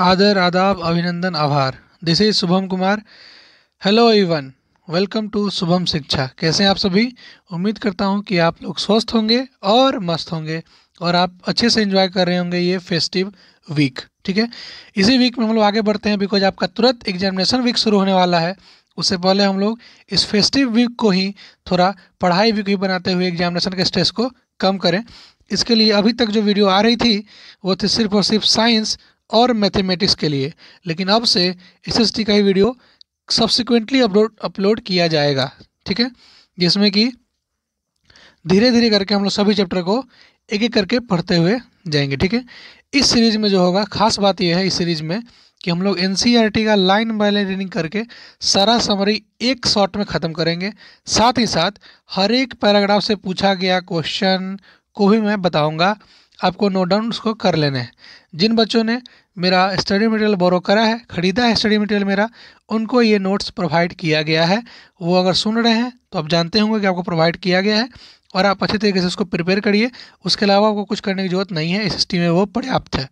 आदर आदाब अभिनंदन आभार this is Shubham Kumar hello everyone welcome to Shubham Shiksha कैसे हैं आप सभी उम्मीद करता हूं कि आप लोग स्वस्थ होंगे और मस्त होंगे और आप अच्छे से एंजॉय कर रहे होंगे ये फेस्टिव वीक ठीक है इसी वीक में हम लोग आगे बढ़ते हैं बिकॉज आपका तुरंत एग्जामिनेशन वीक शुरू होने वाला है उससे पहले हम लोग इस फेस्टिव वीक को ही थोड़ा पढ़ाई वीक ही बनाते हुए एग्जामिनेशन के स्ट्रेस को कम करें इसके लिए अभी तक जो वीडियो आ रही थी वो थी सिर्फ और सिर्फ साइंस और मैथमेटिक्स के लिए लेकिन अब से एस का ही वीडियो सब्सिक्वेंटली अपलोड अपलोड किया जाएगा ठीक है जिसमें कि धीरे धीरे करके हम लोग सभी चैप्टर को एक एक करके पढ़ते हुए जाएंगे ठीक है इस सीरीज़ में जो होगा खास बात यह है इस सीरीज़ में कि हम लोग एन e का लाइन बाय लाइन रीडिंग करके सारा समरी एक शॉट में ख़त्म करेंगे साथ ही साथ हर एक पैराग्राफ से पूछा गया क्वेश्चन को भी मैं बताऊंगा आपको नोट डाउन उसको कर लेने हैं जिन बच्चों ने मेरा स्टडी मटेरियल बोरो करा है ख़रीदा है स्टडी मटेरियल मेरा उनको ये नोट्स प्रोवाइड किया गया है वो अगर सुन रहे हैं तो आप जानते होंगे कि आपको प्रोवाइड किया गया है और आप अच्छे तरीके से उसको प्रिपेयर करिए उसके अलावा आपको कुछ करने की जरूरत नहीं है एस में वो पर्याप्त है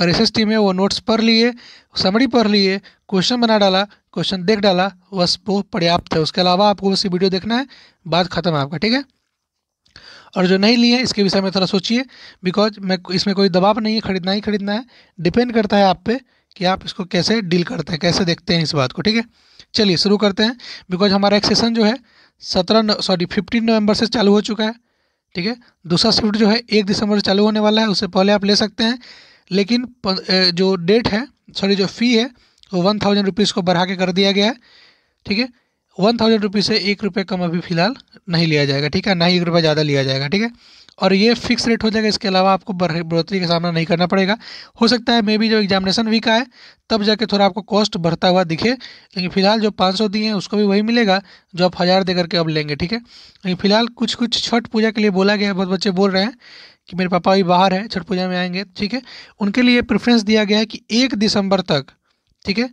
और एस में वो नोट्स पढ़ लिए समरी पढ़ लिए क्वेश्चन बना डाला क्वेश्चन देख डाला बस वो पर्याप्त है उसके अलावा आपको उसी वीडियो देखना है बात ख़त्म है आपका ठीक है और जो नहीं लिए इसके विषय में थोड़ा सोचिए बिकॉज मैं इसमें कोई दबाव नहीं है खरीदना ही खरीदना है डिपेंड करता है आप पे कि आप इसको कैसे डील करते हैं कैसे देखते हैं इस बात को ठीक है चलिए शुरू करते हैं बिकॉज हमारा एक सेशन जो है सत्रह सॉरी फिफ्टीन नवंबर से चालू हो चुका है ठीक है दूसरा शिफ्ट जो है एक दिसंबर से चालू होने वाला है उससे पहले आप ले सकते हैं लेकिन जो डेट है सॉरी जो फ़ी है वो वन थाउजेंड रुपीज़ को बढ़ा के कर दिया गया है ठीक है वन थाउजेंड रुपीज़ से एक रुपये कम अभी फ़िलहाल नहीं लिया जाएगा ठीक है ना ही एक रुपये ज़्यादा लिया जाएगा ठीक है और ये फिक्स रेट हो जाएगा इसके अलावा आपको बढ़ोतरी का सामना नहीं करना पड़ेगा हो सकता है मे बी जो एग्जामिनेशन वीक आए तब जाके थोड़ा आपको कॉस्ट बढ़ता हुआ दिखे लेकिन फिलहाल जो पाँच सौ दिए हैं उसको भी वही मिलेगा जो आप हज़ार दे करके अब लेंगे ठीक है लेकिन फिलहाल कुछ कुछ छठ पूजा के लिए बोला गया है बहुत बच्चे बोल रहे हैं कि मेरे पापा भी बाहर हैं छठ पूजा में आएंगे ठीक है उनके लिए प्रेफरेंस दिया गया है कि एक दिसंबर तक ठीक है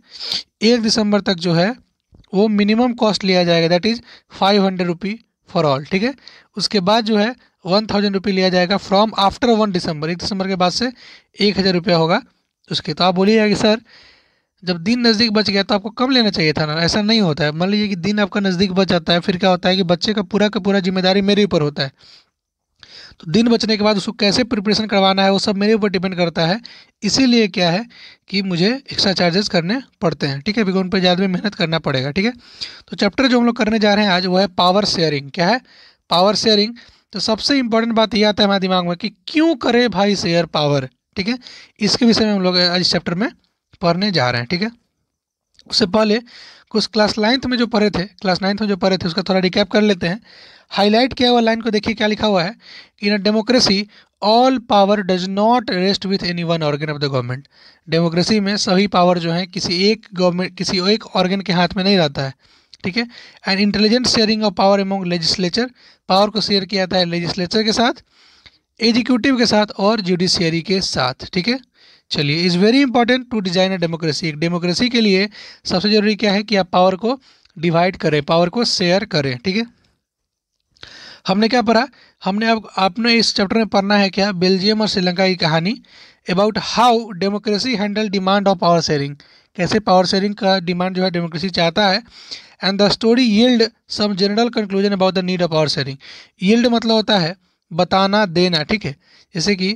एक दिसंबर तक जो है वो मिनिमम कॉस्ट लिया जाएगा that is five hundred rupee for all ठीक है उसके बाद जो है वन थाउजेंड रुपी लिया जाएगा फ्रॉम आफ्टर वन दिसंबर एक दिसंबर के बाद से एक हज़ार रुपया होगा उसके तो आप बोलिएगा कि सर जब दिन नज़दीक बच गया तो आपको कम लेना चाहिए था ना ऐसा नहीं होता है मान लीजिए कि दिन आपका नज़दीक बच जाता है फिर क्या होता है कि बच्चे का पूरा का पूरा जिम्मेदारी मेरे ऊपर होता है तो दिन बचने के बाद उसको कैसे प्रिपरेशन करवाना है वो सब मेरे ऊपर डिपेंड करता है इसीलिए क्या है कि मुझे एक्स्ट्रा चार्जेस करने पड़ते हैं ठीक है बिकॉज उन पर ज़्यादा मेहनत करना पड़ेगा ठीक है तो चैप्टर जो हम लोग करने जा रहे हैं आज वो है पावर शेयरिंग क्या है पावर शेयरिंग तो सबसे इंपॉर्टेंट बात ये आता है हमारे दिमाग में कि क्यों करे भाई शेयर पावर ठीक है इसके विषय में हम लोग आज इस चैप्टर में पढ़ने जा रहे हैं ठीक है उससे पहले कुछ क्लास नाइन्थ में जो पढ़े थे क्लास नाइन्थ में जो पढ़े थे उसका थोड़ा रिकैप कर लेते हैं हाईलाइट किया हुआ लाइन को देखिए क्या लिखा हुआ है in a democracy all power does not rest with any one organ of the government democracy में सभी पावर जो है किसी एक गवर्नमेंट किसी एक ऑर्गन के हाथ में नहीं रहता है ठीक है and intelligent sharing of power among legislature power को शेयर किया जाता है लेजिस्लेचर के साथ एग्जीक्यूटिव के साथ और जुडिशियरी के साथ ठीक है चलिए is very important to design a democracy एक डेमोक्रेसी के लिए सबसे ज़रूरी क्या है कि आप पावर को डिवाइड करें पावर को शेयर करें ठीक है हमने क्या पढ़ा हमने अब आपने इस चैप्टर में पढ़ना है क्या बेल्जियम और श्रीलंका की कहानी about how democracy handle demand of power sharing कैसे पावर शेयरिंग का डिमांड जो है डेमोक्रेसी चाहता है and the story yield some general conclusion about the need of power sharing yield मतलब होता है बताना देना ठीक है जैसे कि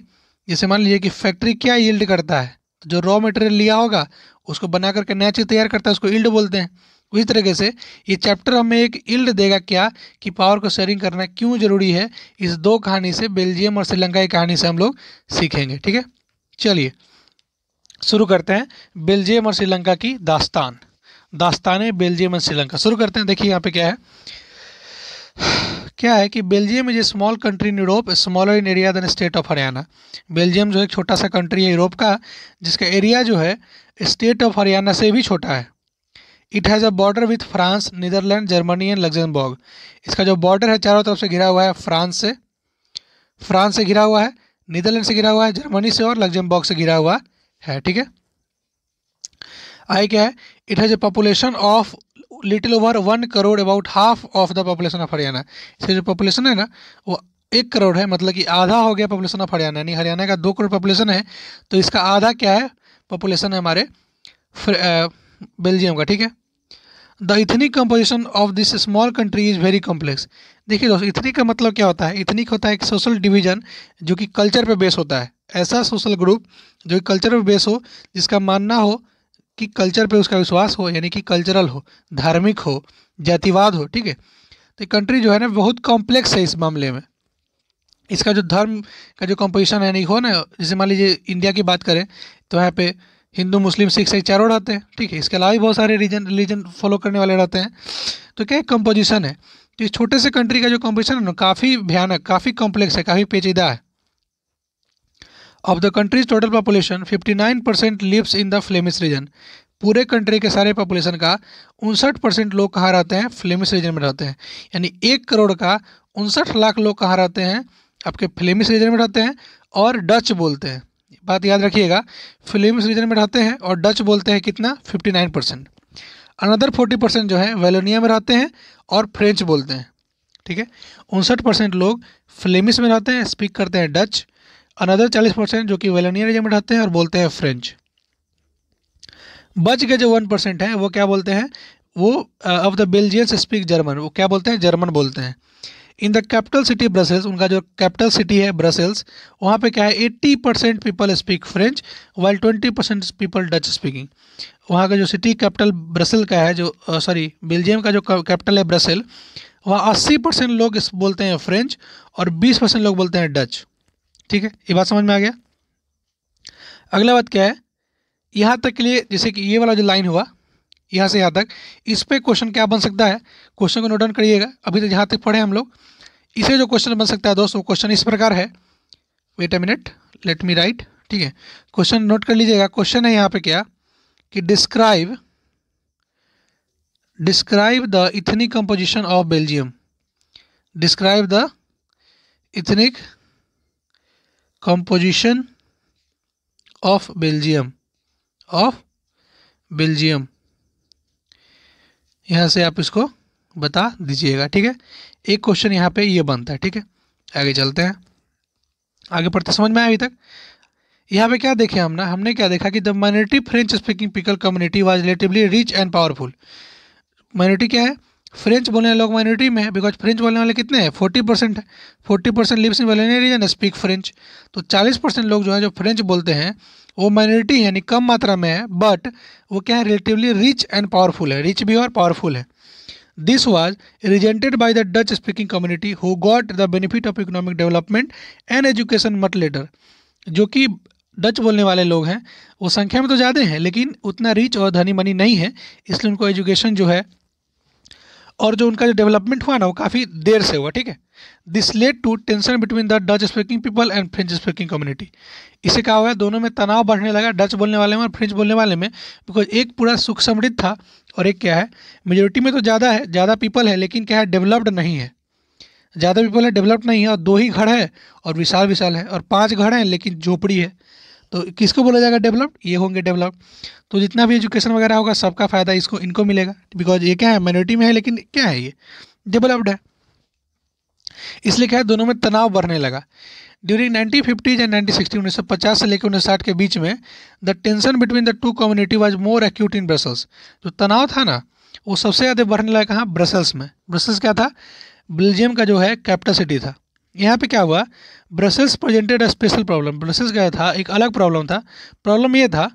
जैसे मान लीजिए कि फैक्ट्री क्या यील्ड करता है तो जो रॉ मटेरियल लिया होगा उसको बना करके नया चीज़ तैयार करता है उसको यील्ड बोलते हैं उसी तरीके से ये चैप्टर हमें एक इल्ड देगा क्या कि पावर को शेयरिंग करना क्यों जरूरी है इस दो कहानी से बेल्जियम और श्रीलंका की कहानी से हम लोग सीखेंगे ठीक है चलिए शुरू करते हैं बेल्जियम और श्रीलंका की दास्तान दास्तान बेल्जियम और श्रीलंका शुरू करते हैं देखिए यहाँ पे क्या है क्या है कि Belgium is a small country in Europe smaller in area than state of Haryana Belgium जो एक छोटा सा कंट्री है यूरोप का जिसका एरिया जो है स्टेट ऑफ हरियाणा से भी छोटा है it has a border with France Netherland Germany and Luxembourg इसका जो बॉर्डर है चारों तरफ से घिरा हुआ है फ्रांस से फ्रांस से घिरा हुआ है नीदरलैंड से घिरा हुआ है जर्मनी से और लग्जमबर्ग से घिरा हुआ है ठीक है आई क्या है it has a population of little over one crore about half of the population of Haryana इसका जो पॉपुलेशन है ना वो एक करोड़ है मतलब कि आधा हो गया पॉपुलेशन ऑफ हरियाणा यानी हरियाणा का दो करोड़ पॉपुलेशन है तो इसका आधा क्या है पॉपुलेशन है हमारे बेल्जियम का ठीक है the ethnic composition of this small country is very complex देखिए दोस्तों इथनिक का मतलब क्या होता है इथनिक होता है एक सोशल डिवीजन जो कि कल्चर पे बेस होता है ऐसा सोशल ग्रुप जो कि कल्चर पे बेस हो जिसका मानना हो कि कल्चर पे उसका विश्वास हो यानी कि कल्चरल हो धार्मिक हो जातिवाद हो ठीक है तो कंट्री जो है ना बहुत कॉम्प्लेक्स है इस मामले में इसका जो धर्म का जो कंपोजिशन है यानी हो ना जैसे मान लीजिए इंडिया की बात करें तो यहाँ पे हिंदू मुस्लिम सिख से चारों रहते हैं ठीक है इसके अलावा भी बहुत सारे रीजन रिलीजन फॉलो करने वाले रहते हैं तो क्या कंपोजिशन है तो इस छोटे से कंट्री का जो कंपोजिशन है ना काफ़ी भयानक काफ़ी कॉम्प्लेक्स है काफ़ी पेचीदा है of the countries total population 59 percent lives in the Flemish region पूरे कंट्री के सारे पॉपुलेशन का उनसठ परसेंट लोग कहाँ रहते हैं फ्लेमिस रीजन में रहते हैं यानी एक करोड़ का उनसठ लाख लोग कहाँ रहते हैं आपके फ्लेमिस रीजन में रहते हैं और डच बोलते हैं बात याद रखिएगा फिल्म्स रीजन में रहते हैं और डच बोलते हैं कितना fifty nine percent another forty percent जो है वेलोनिया में रहते हैं और फ्रेंच बोलते हैं ठीक है उनसठ परसेंट लोग फ्लेमिस में रहते हैं स्पीक करते हैं डच अनदर चालीस परसेंट जो कि वेलोनिया रीजन में रहते हैं और बोलते हैं फ्रेंच बच के जो वन परसेंट है वो क्या बोलते हैं वो of the Belgians speak German वो क्या बोलते हैं जर्मन बोलते हैं in the capital city Brussels उनका जो कैपिटल सिटी है ब्रसेल्स वहाँ पे क्या है 80 percent people speak French while 20 percent people Dutch speaking वहाँ का जो सिटी कैपिटल ब्रसेल का है जो सॉरी बेल्जियम का जो कैपिटल है ब्रसेल वहाँ 80 परसेंट लोग इस बोलते हैं फ्रेंच और 20 परसेंट लोग बोलते हैं डच ठीक है ये बात समझ में आ गया अगला बात क्या है यहाँ तक के लिए जैसे कि ये वाला जो लाइन हुआ यहाँ से यहाँ तक इस पर क्वेश्चन क्या बन सकता है क्वेश्चन को नोट डाउन करिएगा अभी तो यहाँ तक पढ़े हम लोग इसे जो क्वेश्चन बन सकता है दोस्तों क्वेश्चन इस प्रकार है wait a minute let me write ठीक है क्वेश्चन नोट कर लीजिएगा क्वेश्चन है यहाँ पे क्या कि describe describe the ethnic composition of Belgium describe the ethnic composition of Belgium of Belgium यहाँ से आप इसको बता दीजिएगा ठीक है एक क्वेश्चन यहाँ पे ये बनता है ठीक है आगे चलते हैं आगे पढ़ते समझ में आए अभी तक यहाँ पे क्या देखे हमने हमने क्या देखा कि the minority French speaking people community was relatively rich and powerful minority क्या है फ्रेंच बोलने लोग माइनॉरिटी में है बिकॉज फ्रेंच बोलने वाले कितने हैं फोर्टी परसेंट है forty percent lives in Walloon region speak French तो चालीस परसेंट लोग जो है जो फ्रेंच बोलते हैं वो माइनॉरिटी यानी कम मात्रा में है बट वो क्या है रिलेटिवली रिच एंड पावरफुल है रिच भी और पावरफुल है this was resented by the Dutch speaking community who got the benefit of economic development and education much later जो कि डच बोलने वाले लोग हैं वो संख्या में तो ज़्यादा हैं लेकिन उतना रिच और धनी मनी नहीं है इसलिए उनको एजुकेशन जो है और जो उनका जो डेवलपमेंट हुआ ना वो काफ़ी देर से हुआ ठीक है this led to tension between the Dutch speaking people and French speaking community इसे क्या हुआ दोनों में तनाव बढ़ने लगा डच बोलने वाले में और फ्रेंच बोलने वाले में बिकॉज एक पूरा सुख समृद्ध था और एक क्या है मेजोरिटी में तो ज़्यादा है ज़्यादा पीपल है लेकिन क्या है डेवलप्ड नहीं है ज़्यादा पीपल है डेवलप्ड नहीं है और दो ही घर है और विशाल विशाल है और पाँच घर हैं लेकिन झोपड़ी है तो किसको बोला जाएगा डेवलप्ड ये होंगे डेवलप्ड तो जितना भी एजुकेशन वगैरह होगा सबका फ़ायदा इसको इनको मिलेगा बिकॉज ये क्या है माइनॉरिटी में है लेकिन क्या है ये डेवलप्ड है इसलिए क्या है दोनों में तनाव बढ़ने लगा during nineteen fifties and nineteen sixty उन्नीस सौ पचास से लेकर उन्नीस साठ के बीच में the tension between the two community was more acute in Brussels जो तनाव था ना वो सबसे ज़्यादा बढ़ने लगा कहाँ ब्रसल्स में ब्रसल्स क्या था बेल्जियम का जो है कैपिटल सिटी था यहाँ पे क्या हुआ Brussels presented a special problem Brussels क्या था एक अलग प्रॉब्लम था प्रॉब्लम ये था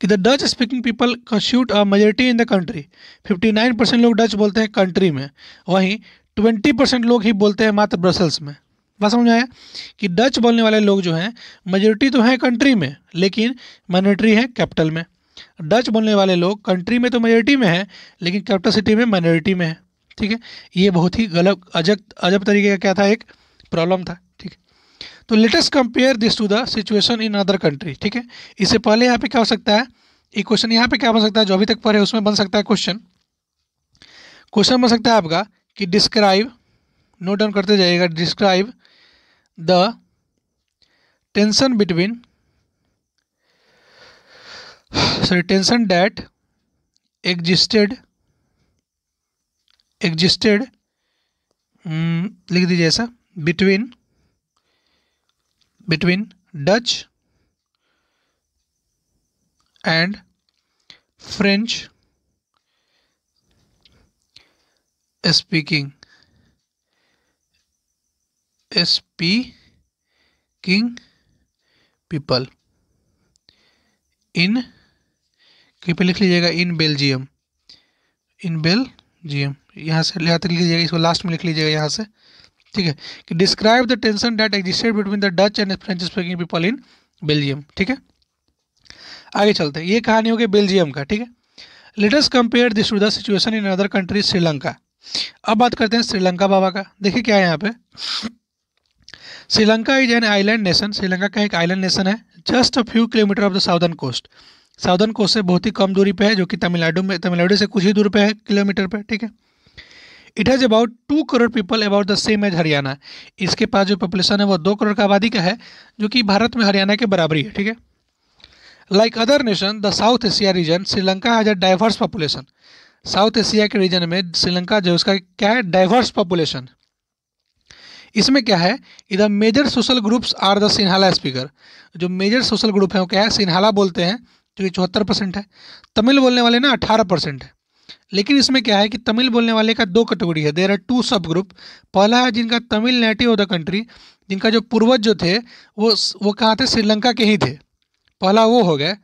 कि the Dutch speaking people constitute a majority in the country 59 percent लोग डच बोलते हैं कंट्री में वहीं ट्वेंटी परसेंट लोग ही बोलते हैं मात्र ब्रसल्स में बस समझ आया कि डच बोलने वाले लोग जो हैं मेजोरिटी तो हैं कंट्री में लेकिन माइनॉरिटी है कैपिटल में डच बोलने वाले लोग कंट्री में तो मेजोरिटी में है लेकिन कैपिटल सिटी में माइनॉरिटी में है ठीक है ये बहुत ही गलत अजब अजब तरीके का क्या था एक प्रॉब्लम था ठीक है तो let's compare this to the situation in other country ठीक है इससे पहले यहाँ पे क्या हो सकता है एक क्वेश्चन यहाँ पे क्या बन सकता है जो अभी तक पढ़े उसमें बन सकता है क्वेश्चन क्वेश्चन बन सकता है आपका कि डिस्क्राइब नोट डाउन करते जाइएगा describe the tension between sorry tension that existed existed लिख दीजिए ऐसा between between Dutch and French speaking king people in कहीं पर लिख लीजिएगा इन बेल्जियम इन बेल्जियम यहाँ से यहाँ तक लिख लीजिएगा इसको लास्ट में लिख लीजिएगा यहाँ से ठीक है कि describe the tension that existed between the Dutch and French speaking people in Belgium ठीक है आगे चलते हैं ये कहानी होगी बेल्जियम का ठीक है let's compare this to the situation in other countries Sri Lanka अब बात करते हैं श्रीलंका बाबा का देखिए क्या है यहाँ पे Sri Lanka is an island nation Sri Lanka का एक आइलैंड नेशन है just a few kilometres off the southern coast southern coast से बहुत ही कम दूरी पे है जो कि तमिलनाडु में तमिलनाडु से कुछ ही दूर पे है किलोमीटर पे ठीक है it has about two crore people about the same as Haryana इसके पास जो पॉपुलेशन है वो दो करोड़ का आबादी का है जो कि भारत में हरियाणा के बराबरी है ठीक है like other nation the South Asia region Sri Lanka has a diverse population South Asia के रीजन में श्रीलंका जो उसका क्या है डाइवर्स पॉपुलेशन इसमें क्या है इधर major social groups are the Sinhala speaker जो मेजर सोशल ग्रुप है वो क्या है सिन्हाला बोलते हैं जो कि चौहत्तर परसेंट है तमिल बोलने वाले ना अठारह परसेंट है लेकिन इसमें क्या है कि तमिल बोलने वाले का दो कैटेगरी है there are two sub group पहला है जिनका Tamil native of the country जिनका जो पूर्वज जो थे वो वो कहाँ थे श्रीलंका के ही थे पहला वो हो गए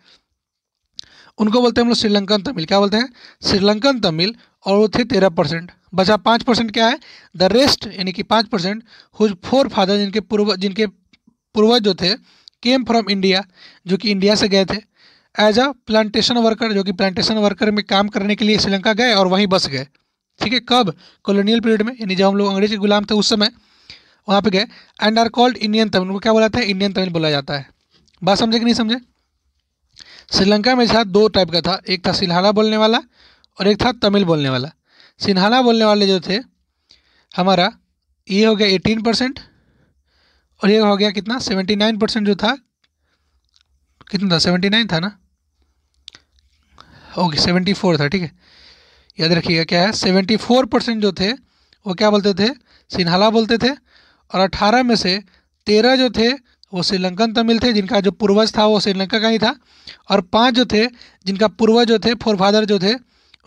उनको बोलते हैं हम लोग श्रीलंकन तमिल क्या बोलते हैं श्रीलंकन तमिल और वो थे तेरह परसेंट बचा पाँच परसेंट क्या है द रेस्ट यानी कि पाँच परसेंट हुज फोर फादर जिनके पूर्व जिनके पूर्वज जो थे केम फ्रॉम इंडिया जो कि इंडिया से गए थे एज अ प्लांटेशन वर्कर जो कि प्लांटेशन वर्कर में काम करने के लिए श्रीलंका गए और वहीं बस गए ठीक है कब कॉलोनियल पीरियड में यानी जब हम लोग अंग्रेज के गुलाम थे उस समय वहाँ पे गए and are called Indian Tamil उनको क्या बोला था इंडियन तमिल बोला जाता है बात समझे कि नहीं समझे श्रीलंका में था दो टाइप का था एक था सिन्हाला बोलने वाला और एक था तमिल बोलने वाला सिन्हाला बोलने वाले जो थे हमारा ये हो गया एटीन परसेंट और ये हो गया कितना सेवेंटी नाइन परसेंट जो था कितना था सेवेंटी नाइन था ना ओके सेवेंटी फोर था ठीक है याद रखिएगा क्या है सेवेंटी फोर परसेंट जो थे वो क्या बोलते थे सिन्हाला बोलते थे और अठारह में से तेरह जो थे वो श्रीलंकन तमिल तो थे जिनका जो पूर्वज था वो श्रीलंका का ही था और पांच जो थे जिनका पूर्वज जो थे फोर फादर जो थे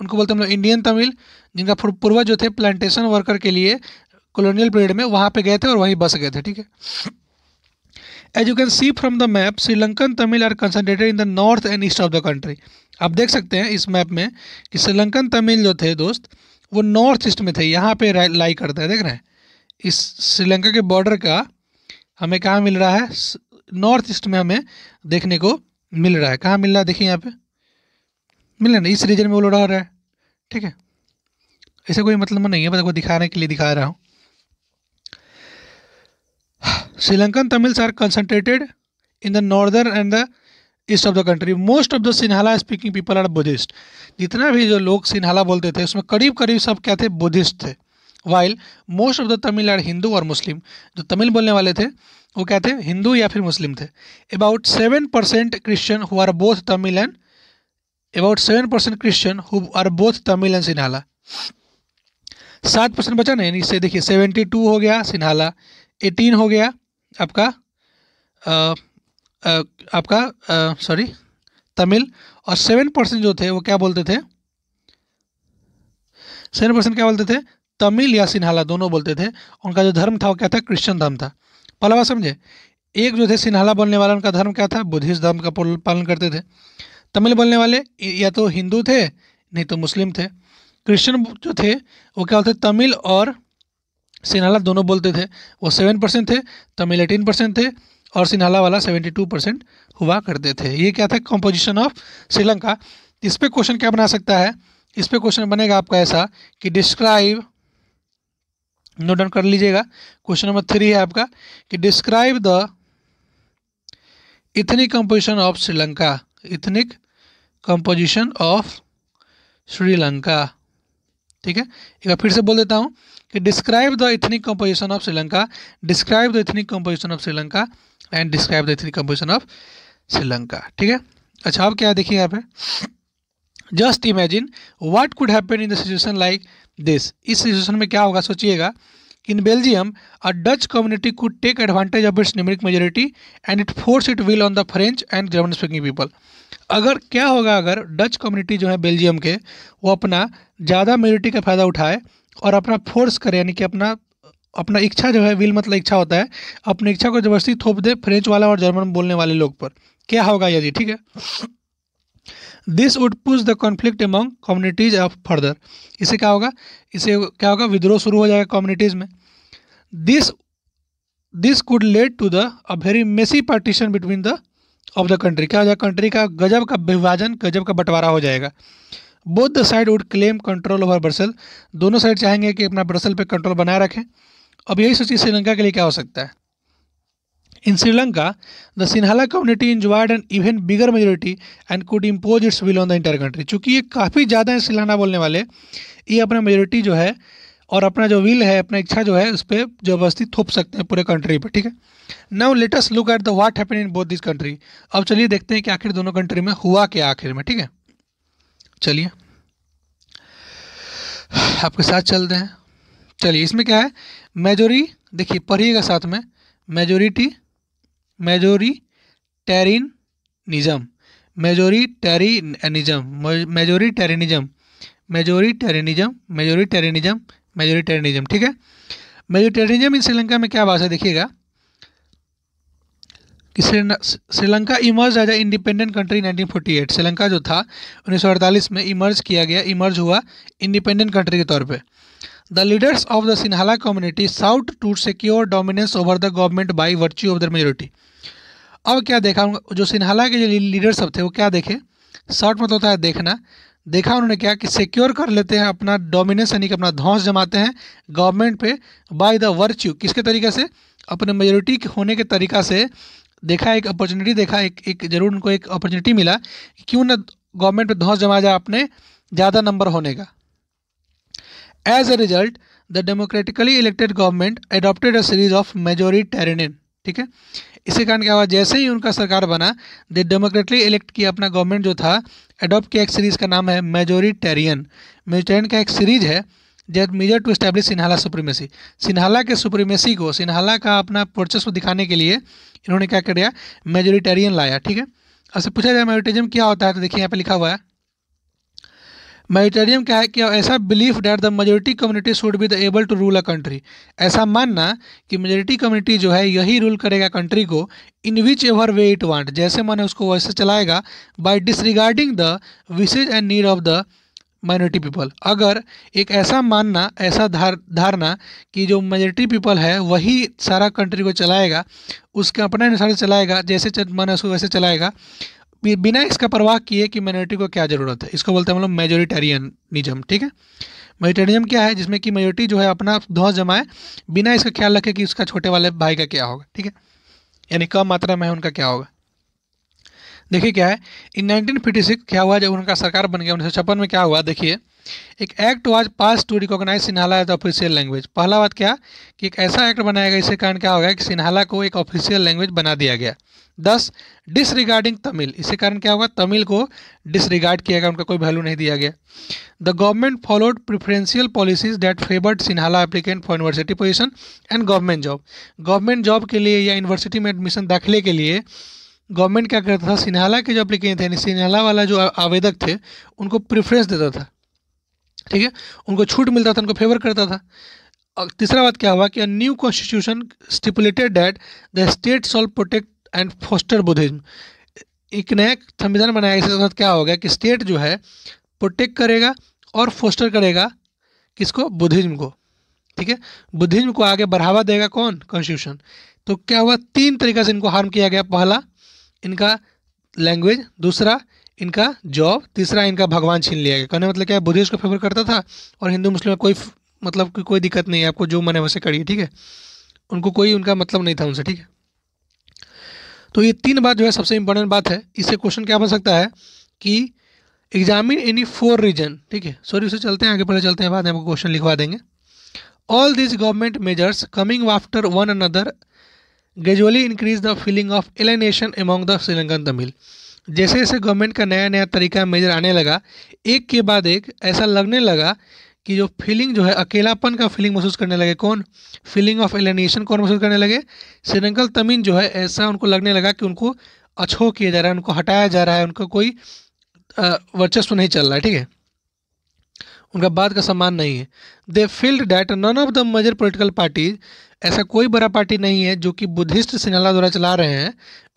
उनको बोलते हम लोग इंडियन तमिल जिनका पूर्वज जो थे प्लांटेशन वर्कर के लिए कॉलोनियल पीरियड में वहाँ पे गए थे और वहीं बस गए थे ठीक है as you can see from the map Sri Lankan Tamil are concentrated in the north and east of the country आप देख सकते हैं इस मैप में कि श्रीलंकन तमिल जो थे दोस्त वो नॉर्थ ईस्ट में थे यहाँ पे लाई करते हैं देख रहे हैं इस श्रीलंका के बॉर्डर का हमें कहाँ मिल रहा है नॉर्थ ईस्ट में हमें देखने को मिल रहा है कहाँ मिल रहा है देखिए यहाँ पे मिल रहा है इस रीजन में वो लोड़ा हो रहा है ठीक है ऐसा कोई मतलब नहीं है बस आपको दिखाने के लिए दिखा रहा हूँ Sri Lankan Tamils are concentrated in the northern and the east of the country most of the Sinhala speaking people are Buddhist जितना भी जो लोग सिन्हाला बोलते थे उसमें करीब करीब सब क्या थे बुद्धिस्ट थे while most of the Tamil are Hindu और मुस्लिम जो तमिल बोलने वाले थे वो क्या थे हिंदू या फिर मुस्लिम थे about seven percent Christian who are both Tamil and about seven percent Christian who are both Tamil and Sinhala सात परसेंट बचा ना यानी इससे देखिए सेवेंटी टू हो गया सिन्हाला एटीन हो गया आपका आ, आ, आपका सॉरी तमिल और सेवन परसेंट जो थे वो क्या बोलते थे सेवन परसेंट क्या बोलते थे तमिल या सिन्हाला दोनों बोलते थे उनका जो धर्म था वो क्या था क्रिश्चियन धर्म था पहला बात समझे एक जो थे सिन्हाला बोलने वाला उनका धर्म क्या था बुद्धिस्ट धर्म का पालन करते थे तमिल बोलने वाले या तो हिंदू थे नहीं तो मुस्लिम थे क्रिश्चियन जो थे वो क्या होते तमिल और सिन्हाला दोनों बोलते थे वो सेवन परसेंट थे तमिल एटीन परसेंट थे और सिन्हाला वाला सेवेंटी टू परसेंट हुआ करते थे ये क्या था कॉम्पोजिशन ऑफ श्रीलंका इस पर क्वेश्चन क्या बना सकता है इस पर क्वेश्चन बनेगा आपका ऐसा कि डिस्क्राइब नोट डाउन कर लीजिएगा क्वेश्चन नंबर थ्री है आपका कि describe the ethnic composition of Sri Lanka ethnic composition of Sri Lanka ठीक है एक बार फिर से बोल देता हूँ कि describe the ethnic composition of Sri Lanka describe the ethnic composition of Sri Lanka and describe the ethnic composition of Sri Lanka ठीक है अच्छा अब क्या देखिए यहाँ पे just imagine what could happen in the situation like देश इस सिचुएशन में क्या होगा सोचिएगा in Belgium a Dutch community could take advantage of its numeric majority and it force it will on the French and German speaking people अगर क्या होगा अगर डच कम्युनिटी जो है बेल्जियम के वो अपना ज़्यादा मेजोरिटी का फ़ायदा उठाए और अपना फोर्स करे यानी कि अपना अपना इच्छा जो है विल मतलब इच्छा होता है अपनी इच्छा को जबरदस्ती थोप दे फ्रेंच वाला और जर्मन बोलने वाले लोग पर क्या होगा यदि ठीक है this would push the conflict among communities of further इसे क्या होगा इसे क्या होगा विद्रोह शुरू हो जाएगा कम्युनिटीज़ में this this could lead to the a very messy partition between the of the country क्या हो जाएगा कंट्री का गजब का विभाजन गजब का बंटवारा हो जाएगा both the side would claim control over Brussel दोनों साइड चाहेंगे कि अपना ब्रसल पे कंट्रोल बनाए रखें अब यही सोचिए श्रीलंका के लिए क्या हो सकता है In Sri Lanka, the Sinhala community enjoyed an even bigger majority and could impose its will on the entire country. चूंकि ये काफ़ी ज़्यादा हैं सिलाना बोलने वाले ये अपना मेजोरिटी जो है और अपना जो विल है अपना इच्छा जो है उस पर जबरदस्ती थोप सकते हैं पूरे कंट्री पर ठीक है now let's look at the what happen in both this country अब चलिए देखते हैं कि आखिर दोनों कंट्री में हुआ क्या आखिर में ठीक है चलिए आपके साथ चलते हैं चलिए इसमें क्या है मेजोरी देखिए पढ़िएगा साथ में मेजोरिटी मेजोरी मेजोरी मेजोरी मेजोरी मेजोरीटेरिनिज़म मेजोरी मेजोरीटेरिनिज़म मेजोरी मेजोरीटेरिनिज़म ठीक है मेजोरीटेरिनिज़म इन श्रीलंका में क्या भाषा देखिएगा कि Sri Lanka emerge as a independent country 1948 Sri Lanka जो था 1948 में इमर्ज किया गया इमर्ज हुआ इंडिपेंडेंट कंट्री के तौर पे the leaders of the Sinha community sought to secure dominance over the government by virtue of the majority अब क्या देखा जो सिन्हाला के जो लीडर सब थे वो क्या देखे साउट मतलब तो होता है देखना देखा उन्होंने क्या कि सिक्योर कर लेते हैं अपना डोमिनेंस यानी कि अपना धौस जमाते हैं गवर्नमेंट पे बाय द वर्च्यू किसके तरीके से अपने मेजोरिटी होने के तरीका से देखा एक अपॉर्चुनिटी देखा एक एक जरूर उनको एक अपॉर्चुनिटी मिला क्यों ना गवर्नमेंट पे धौस जमा जाए अपने ज़्यादा नंबर होने का as a result the democratically elected government adopted a series of majoritarian ठीक है इसी कारण क्या हुआ जैसे ही उनका सरकार बना द डेमोक्रेटली इलेक्ट किया अपना गवर्नमेंट जो था एडॉप्ट किया एक सीरीज़ का नाम है मेजोरिटेरियन मेजोरिटेरियन का एक सीरीज है जेट measure to establish Sinhala supremacy Sinhala के सुप्रीमेसी को सिन्हाला का अपना वर्चस्व दिखाने के लिए इन्होंने क्या कर दिया मेजोरिटेरियन लाया ठीक है अब से पूछा जाए मेजोरिटेरिज्म क्या होता है तो देखिए यहाँ पे लिखा हुआ है मेरिटेरियन क्या है कि ऐसा belief that the majority community should be the able to rule a country ऐसा मानना कि मेजोरिटी कम्युनिटी जो है यही रूल करेगा कंट्री को in which ever way it want जैसे माने उसको वैसे चलाएगा by disregarding the wishes and need of the minority people अगर एक ऐसा मानना ऐसा धार धारणा कि जो मेजोरिटी पीपल है वही सारा कंट्री को चलाएगा उसके अपने अनुसार चलाएगा जैसे मन उसको वैसे चलाएगा बिना इसका परवाह किए कि माइनॉरिटी को क्या ज़रूरत है इसको बोलते हैं हम लोग मेजोरिटेरियनिज्म ठीक है मेजोरिटेरिज्म क्या है जिसमें कि मेजोरिटी जो है अपना ध्वज जमाए बिना इसका ख्याल रखे कि उसका छोटे वाले भाई का क्या होगा ठीक है यानी कम मात्रा में है उनका क्या होगा देखिए क्या है इन 1956 क्या हुआ जब उनका सरकार बन गया उन्नीस में क्या हुआ देखिए एक act was pass to recognise Sinhala as official language पहला बात क्या कि एक ऐसा एक्ट बनाया गया इसके कारण क्या हो गया कि सिन्हाला को एक ऑफिशियल लैंग्वेज बना दिया गया दस डिसरिगार्डिंग तमिल इसके कारण क्या होगा तमिल को डिसरिगार्ड किया गया उनका कोई वैल्यू नहीं दिया गया the government followed preferential policies that favoured Sinhala applicant for university position and government job government job के लिए या यूनिवर्सिटी में एडमिशन दाखिले के लिए गवर्नमेंट क्या करता था सिन्हाला के जो एप्लीकेंट थे यानी सिन्हाला वाला जो आवेदक थे उनको प्रिफरेंस देता था ठीक है उनको छूट मिलता था उनको फेवर करता था और तीसरा बात क्या हुआ कि new constitution stipulated that the state shall protect and foster Buddhism एक नया संविधान बनाया इसके साथ क्या होगा कि स्टेट जो है प्रोटेक्ट करेगा और फोस्टर करेगा किसको बुद्धिज्म को ठीक है बुद्धिज्म को आगे बढ़ावा देगा कौन कॉन्स्टिट्यूशन तो क्या हुआ तीन तरीका से इनको हार्म किया गया पहला इनका लैंग्वेज दूसरा इनका जॉब तीसरा इनका भगवान छीन लिया गया कहने मतलब क्या है बुद्धिस्ट को फेवर करता था और हिंदू मुस्लिम कोई मतलब कि कोई दिक्कत नहीं है आपको जो मन है वैसे करिए ठीक है उनको कोई उनका मतलब नहीं था उनसे ठीक है तो ये तीन बात जो है सबसे इंपॉर्टेंट बात है इससे क्वेश्चन क्या बन सकता है कि एग्जामिन एनी फोर रीजन ठीक है सॉरी उसे चलते हैं आगे पहले चलते हैं बाद में आपको क्वेश्चन लिखवा देंगे all this government measures coming after one another gradually increase the feeling of alienation among the Sri Lankan Tamil जैसे जैसे गवर्नमेंट का नया नया तरीका मेजर आने लगा एक के बाद एक ऐसा लगने लगा कि जो फीलिंग जो है अकेलापन का फीलिंग महसूस करने लगे कौन फीलिंग ऑफ एलिनेशन कौन महसूस करने लगे श्रीलंकल तमीन जो है ऐसा उनको लगने लगा कि उनको अछो किया जा रहा है उनको हटाया जा रहा है उनका कोई वर्चस्व नहीं चल रहा है ठीक है उनका बात का सम्मान नहीं है they felt that none of the major political parties ऐसा कोई बड़ा पार्टी नहीं है जो कि बुद्धिस्ट सिंघला द्वारा चला रहे हैं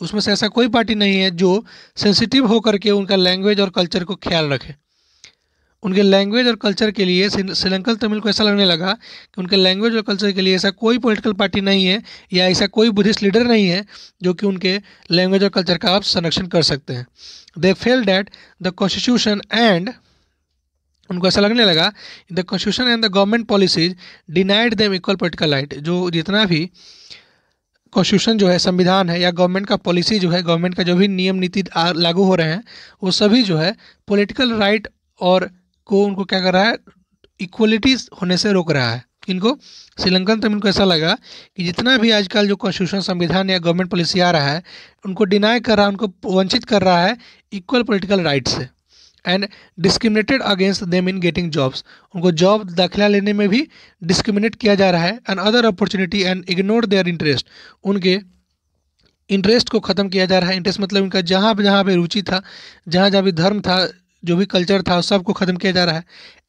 उसमें से ऐसा कोई पार्टी नहीं है जो सेंसिटिव होकर के उनका लैंग्वेज और कल्चर को ख्याल रखे उनके लैंग्वेज और कल्चर के लिए श्रीलंकल तमिल को ऐसा लगने लगा कि उनके लैंग्वेज और कल्चर के लिए ऐसा कोई पॉलिटिकल पार्टी नहीं है या ऐसा कोई बुद्धिस्ट लीडर नहीं है जो कि उनके लैंग्वेज और कल्चर का आप संरक्षण कर सकते हैं they felt that the constitution and उनको ऐसा लगने लगा the constitution and the government policies denied them equal political right जो जितना भी कॉन्स्टिट्यूशन जो है संविधान है या गवर्नमेंट का पॉलिसी जो है गवर्नमेंट का जो भी नियम नीति लागू हो रहे हैं वो सभी जो है पॉलिटिकल राइट और को उनको क्या कर रहा है इक्वलिटी होने से रोक रहा है इनको श्रीलंकन तो इनको ऐसा लगा कि जितना भी आजकल जो कॉन्स्टिट्यूशन संविधान या गवर्नमेंट पॉलिसी आ रहा है उनको डिनाई कर रहा है उनको वंचित कर रहा है इक्वल पॉलिटिकल राइट से and discriminated against them in getting jobs उनको जॉब दाखिला लेने में भी डिस्क्रिमिनेट किया जा रहा है and other opportunity and ignore their interest उनके इंटरेस्ट को ख़त्म किया जा रहा है इंटरेस्ट मतलब उनका जहाँ जहाँ पर रुचि था जहाँ जहाँ भी धर्म था जो भी कल्चर था सबको ख़त्म किया जा रहा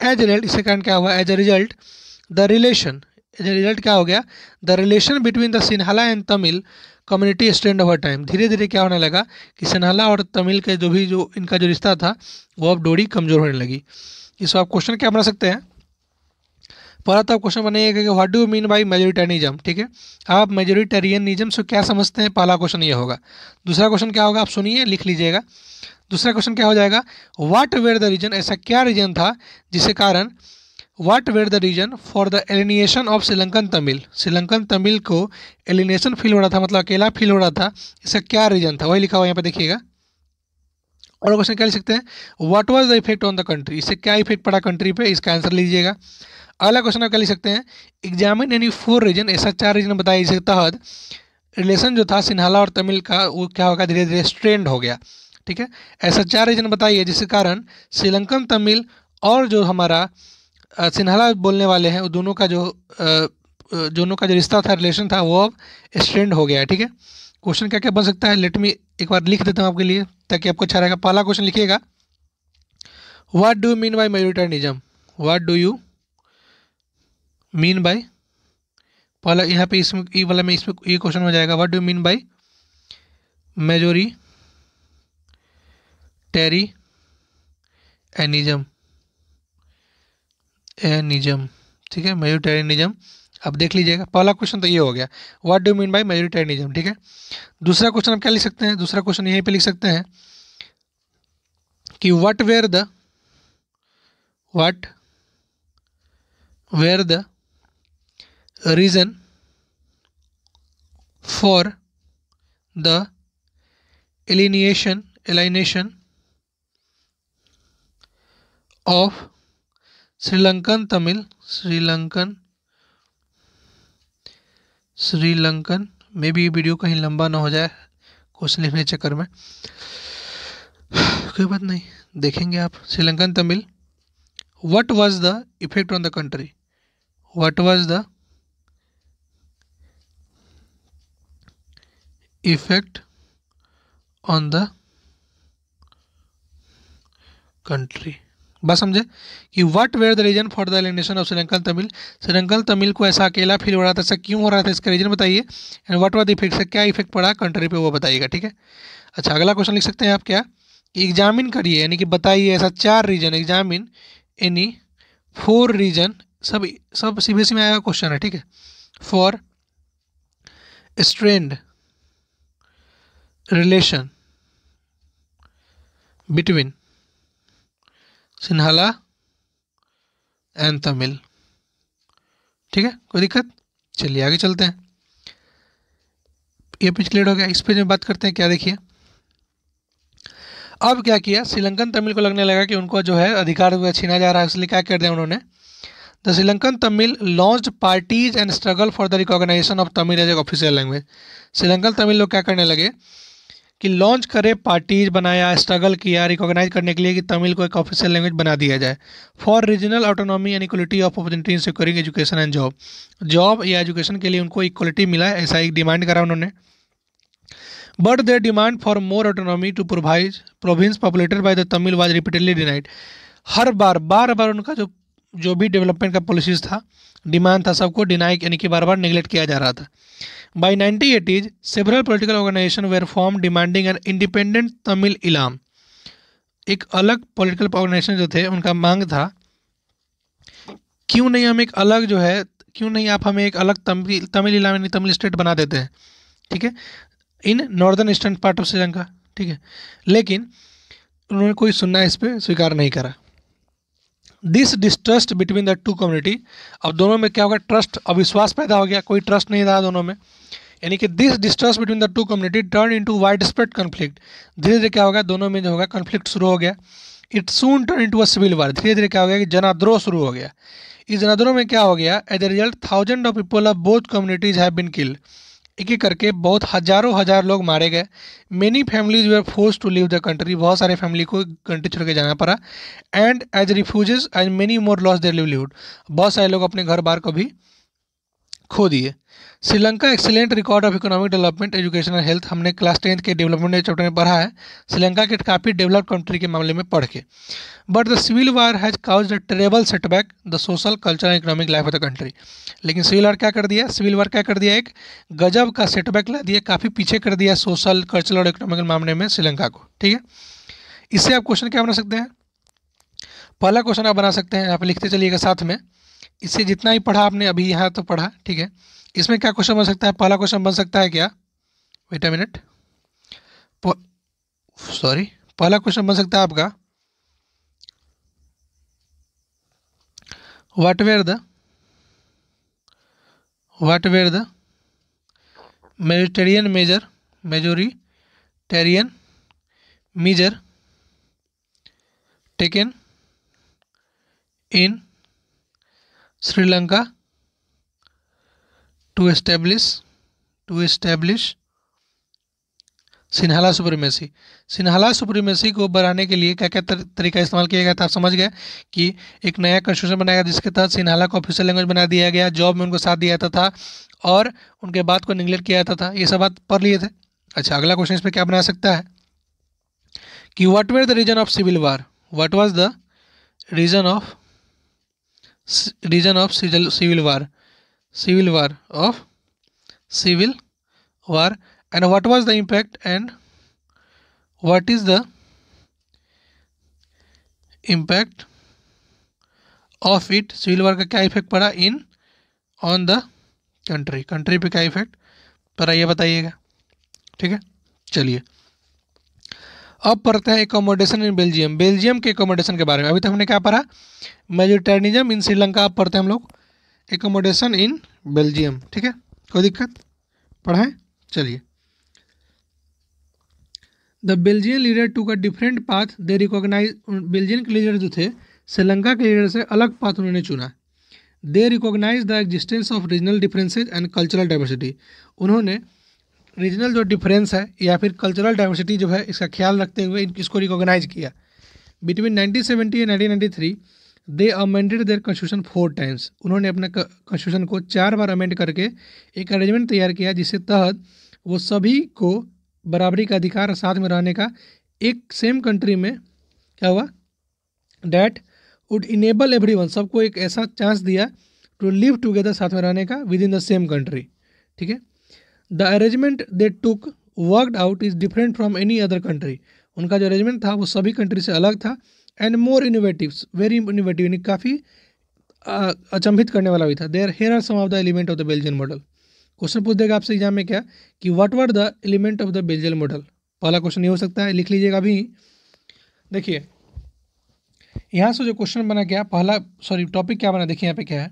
है एज ए रिजल्ट इसके कारण क्या हुआ as a result the relation as a result क्या हो गया the relation between the Sinhala and Tamil community stand over time धीरे धीरे क्या होने लगा कि सनहला और तमिल के जो भी जो इनका जो रिश्ता था वो अब डोरी कमज़ोर होने लगी इसको आप क्वेश्चन क्या बना सकते हैं पहला तो आप क्वेश्चन बनेगा कि what do mean by majoritarianism ठीक है आप मेजोरिटेरियनिज्म से क्या समझते हैं पहला क्वेश्चन ये होगा दूसरा क्वेश्चन क्या होगा आप सुनिए लिख लीजिएगा दूसरा क्वेश्चन क्या हो जाएगा व्हाट वेयर द रीजन ऐसा क्या रीजन था जिसके कारण what were the reason for the alienation of Sri Lankan Tamil Sri Lankan Tamil को एलिनेशन फील हो रहा था मतलब अकेला फील हो रहा था इसका क्या रीजन था वही लिखा हुआ यहाँ पे देखिएगा और क्वेश्चन क्या लिख सकते हैं what was the effect on the country इससे क्या इफेक्ट पड़ा कंट्री पे इसका आंसर लीजिएगा अगला क्वेश्चन आप क्या लिख सकते हैं एग्जामिन एनी फोर रीजन ऐसा चार रीजन बताया इसके तहत रिलेशन जो था सिन्हाला और तमिल का वो क्या होगा धीरे धीरे स्ट्रेंड हो गया ठीक है ऐसा चार रीजन बताइए जिसके कारण श्रीलंकन तमिल और जो हमारा सिन्हा बोलने वाले हैं दोनों का जो दोनों का जो रिश्ता था रिलेशन था वो अब स्ट्रेंड हो गया है ठीक है क्वेश्चन क्या क्या बन सकता है लेट मी एक बार लिख देता हूँ आपके लिए ताकि आपको अच्छा रहेगा पहला क्वेश्चन लिखिएगा what do you mean by majoritarianism what do you mean by पहला यहाँ पे इसमें ये वाला में इसमें ये क्वेश्चन हो जाएगा what do mean by majoritarianism ठीक है मेजोटेरियनिज्म अब देख लीजिएगा पहला क्वेश्चन तो ये हो गया what do mean by majoritarianism ठीक है दूसरा क्वेश्चन आप क्या लिख सकते हैं दूसरा क्वेश्चन यहीं पे लिख सकते हैं कि what were the what were the reason for the alienation alienation of Sri Lankan Tamil Sri Lankan Sri Lankan मे भी वीडियो कहीं लंबा ना हो जाए क्वेश्चन लिखने चक्कर में कोई बात नहीं देखेंगे आप Sri Lankan Tamil what was the effect on the country what was the effect on the country बस समझे कि what were the reason for the alienation of Sri Lankan Tamil Sri Lankan Tamil को ऐसा अकेला फील हो रहा था ऐसा क्यों हो रहा था इसका रीजन बताइए and what were the effect क्या इफेक्ट पड़ा कंट्री पे वो बताइएगा ठीक है अच्छा अगला क्वेश्चन लिख सकते हैं आप क्या एग्जामिन करिए यानी कि बताइए ऐसा चार reason examine any four reason sub sub C में आएगा क्वेश्चन है ठीक है for strained relation between Sinhala and Tamil ठीक है कोई दिक्कत चलिए आगे चलते हैं ये पेज क्लियर हो गया इस पेज में बात करते हैं क्या देखिए अब क्या किया श्रीलंकन तमिल को लगने लगा कि उनको जो है अधिकार छीना जा रहा है इसलिए क्या कर दिया उन्होंने the Sri Lankan Tamil launch parties and struggle for the recognition of Tamil as a official language Sri Lankan Tamil लोग क्या करने लगे कि लॉन्च करे पार्टीज बनाया स्ट्रगल किया रिकॉग्नाइज करने के लिए कि तमिल को एक ऑफिशियल लैंग्वेज बना दिया जाए for regional autonomy and equality of opportunity securing education and job job या एजुकेशन के लिए उनको इक्वलिटी मिला ऐसा एक डिमांड करा उन्होंने but their demand for more autonomy to प्रोवाइज province populated by the Tamil was repeatedly denied हर बार बार बार उनका जो जो भी डेवलपमेंट का पॉलिसीज था डिमांड था सबको डिनाई यानी कि बार बार निगलेक्ट किया जा रहा था By 1980s, several political organizations were formed demanding an independent Tamil Ilam एक अलग पॉलिटिकल ऑर्गेनाइजेशन जो थे उनका मांग था क्यों नहीं हम एक अलग जो है क्यों नहीं आप हमें एक अलग तमिल तमिल इलाम यानी तमिल स्टेट बना देते हैं ठीक है in northern eastern part of Sri Lanka ठीक है लेकिन उन्होंने कोई सुनना इस पर स्वीकार नहीं करा this distrust between the two community अब दोनों में क्या होगा ट्रस्ट अविश्वास पैदा हो गया कोई ट्रस्ट नहीं रहा दोनों में यानी कि this distance between the two community turn into widespread conflict धीरे धीरे क्या होगा दोनों में जो होगा कन्फ्लिक्ट शुरू हो गया it soon turn into a civil war धीरे धीरे क्या हो गया कि जनाद्रोह शुरू हो गया इस जनाद्रोह में क्या हो गया as a result thousand of people of both communities have been killed एक एक करके बहुत हजारों हजार लोग मारे गए many families were forced to leave the country बहुत सारे फैमिली को कंट्री छोड़ के जाना पड़ा and as refugees as many more lost their livelihood बहुत सारे लोग अपने घर बार को भी खो दिए Sri Lanka excellent record of economic development education and health हमने क्लास टेंथ के डेवलपमेंट चैप्टर में पढ़ा है श्रीलंका के काफ़ी डेवलप्ड कंट्री के मामले में पढ़ के but the civil war has caused a terrible setback the social culture and economic life of the country लेकिन सिविल वार क्या कर दिया सिविल वार क्या कर दिया एक गजब का सेटबैक ला दिया काफ़ी पीछे कर दिया सोशल कल्चरल और इकोनॉमिक मामले में श्रीलंका को ठीक है इससे आप क्वेश्चन क्या बना सकते हैं पहला क्वेश्चन आप बना सकते हैं आप लिखते चलिएगा साथ में इससे जितना ही पढ़ा आपने अभी यहाँ तो पढ़ा ठीक है इसमें क्या क्वेश्चन बन सकता है पहला क्वेश्चन बन सकता है क्या वेट अ मिनट सॉरी पहला क्वेश्चन बन सकता है आपका what were the what were the majoritarian measure majoritarian measure taken in Sri Lanka to establish to establish Sinhala supremacy Sinhala supremacy को बढ़ाने के लिए क्या क्या तर, तरीका इस्तेमाल किया गया था आप समझ गए कि एक नया कॉन्स्टिट्यूशन बनाया गया जिसके तहत सिन्हाला को ऑफिशियल लैंग्वेज बना दिया गया जॉब में उनको साथ दिया जाता था और उनके बात को निगलेक्ट किया जाता था ये सब बात पढ़ लिए थे अच्छा अगला क्वेश्चन इस पर क्या बना सकता है कि what were the reason of civil war what was the reason of reason of civil war civil war of civil war and what was the impact and what is the impact of it civil war ka kya effect pada in on the country country pe kya effect pada ye बताइएगा theek hai chaliye अब पढ़ते हैं accommodation in Belgium Belgium के accommodation के बारे में अभी तक हमने क्या पढ़ा मेजोटेनिज्म इन श्रीलंका अब पढ़ते हैं हम लोग एकोमोडेशन इन बेल्जियम ठीक है कोई दिक्कत पढ़ाए चलिए द बेल्जियन लीडर टू का different path they recognise Belgian के लीडर जो थे श्रीलंका के लीडर से अलग पाथ उन्होंने चुना they recognise the existence of regional differences and cultural diversity उन्होंने रीजनल जो डिफरेंस है या फिर कल्चरल डाइवर्सिटी जो है इसका ख्याल रखते हुए इसको रिकॉग्नाइज किया between 1970 and nineteen they amended their constitution four times उन्होंने अपने कॉन्स्टिट्यूशन को चार बार अमेंड करके एक अरेंजमेंट तैयार किया जिसके तहत वो सभी को बराबरी का अधिकार साथ में रहने का एक सेम कंट्री में क्या हुआ that would enable everyone सबको एक ऐसा चांस दिया टू लिव टुगेदर साथ में रहने का within the same country ठीक है the arrangement they took worked out is different from any other country उनका जो अरेंजमेंट था वो सभी कंट्री से अलग था and more innovative very innovative यानी काफ़ी अचंभित करने वाला भी था there here are some of the element of the Belgian model question पूछ देगा आपसे एग्जाम में क्या कि what were the element of the Belgian model पहला क्वेश्चन ये हो सकता है लिख लीजिएगा अभी देखिए यहाँ से जो क्वेश्चन बना क्या पहला सॉरी टॉपिक क्या बना देखिए यहाँ पे क्या है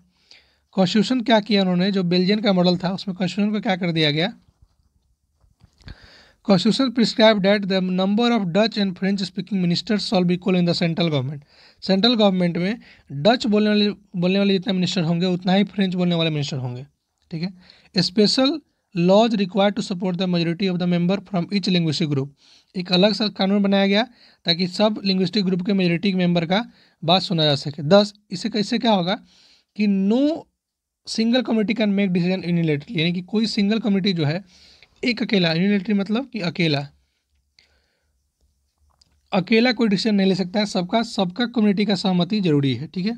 कॉन्स्टिट्यूशन क्या किया उन्होंने जो बेल्जियन का मॉडल था उसमें कॉन्स्टिट्यूशन को क्या कर दिया गया constitution prescribe that the number of Dutch and French speaking ministers shall be equal in the central central government में डच बोलने वाले बोलने वाले जितने मिनिस्टर होंगे उतना ही फ्रेंच बोलने वाले मिनिस्टर होंगे ठीक है special laws required to support the majority of the member from each linguistic group एक अलग सा कानून बनाया गया ताकि सब लिंग्विस्टिक ग्रुप के मेजोरिटी मेंबर का बात सुना जा सके दस इसे कैसे क्या होगा कि no single community can make decision unilaterally यानी कि कोई सिंगल कम्युनिटी जो है एक अकेला यूनिटरी मतलब कि अकेला अकेला कोई डिसीजन नहीं ले सकता है सबका सबका कम्युनिटी का सहमति जरूरी है ठीक है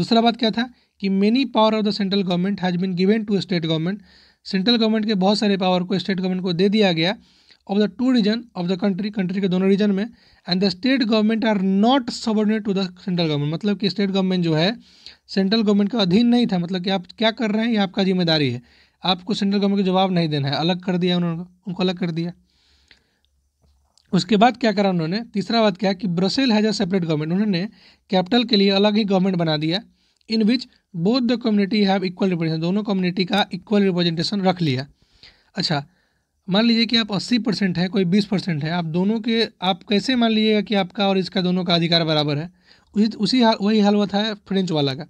दूसरा बात क्या था कि many power of the central government has been given to state government central government के बहुत सारे पावर को स्टेट गवर्नमेंट को दे दिया गया of the two region of the country country के दोनों रीजन में and the state government are not subordinate to the central government मतलब कि स्टेट गवर्नमेंट जो है सेंट्रल गवर्नमेंट के अधीन नहीं था मतलब कि आप क्या कर रहे हैं ये आपका जिम्मेदारी है आपको सेंट्रल गवर्नमेंट को जवाब नहीं देना है अलग कर दिया उन्होंने उनको अलग कर दिया उसके बाद क्या करा उन्होंने तीसरा बात क्या कि Brussels has a separate government उन्होंने कैपिटल के लिए अलग ही गवर्नमेंट बना दिया in which both the community have equal representation दोनों कम्युनिटी का इक्वल रिप्रेजेंटेशन रख लिया अच्छा मान लीजिए कि आप 80 परसेंट है कोई 20 परसेंट है आप दोनों के आप कैसे मान लीजिएगा कि आपका और इसका दोनों का अधिकार बराबर है उसी उसी हाल वही हाल हुआ था फ्रेंच वाला का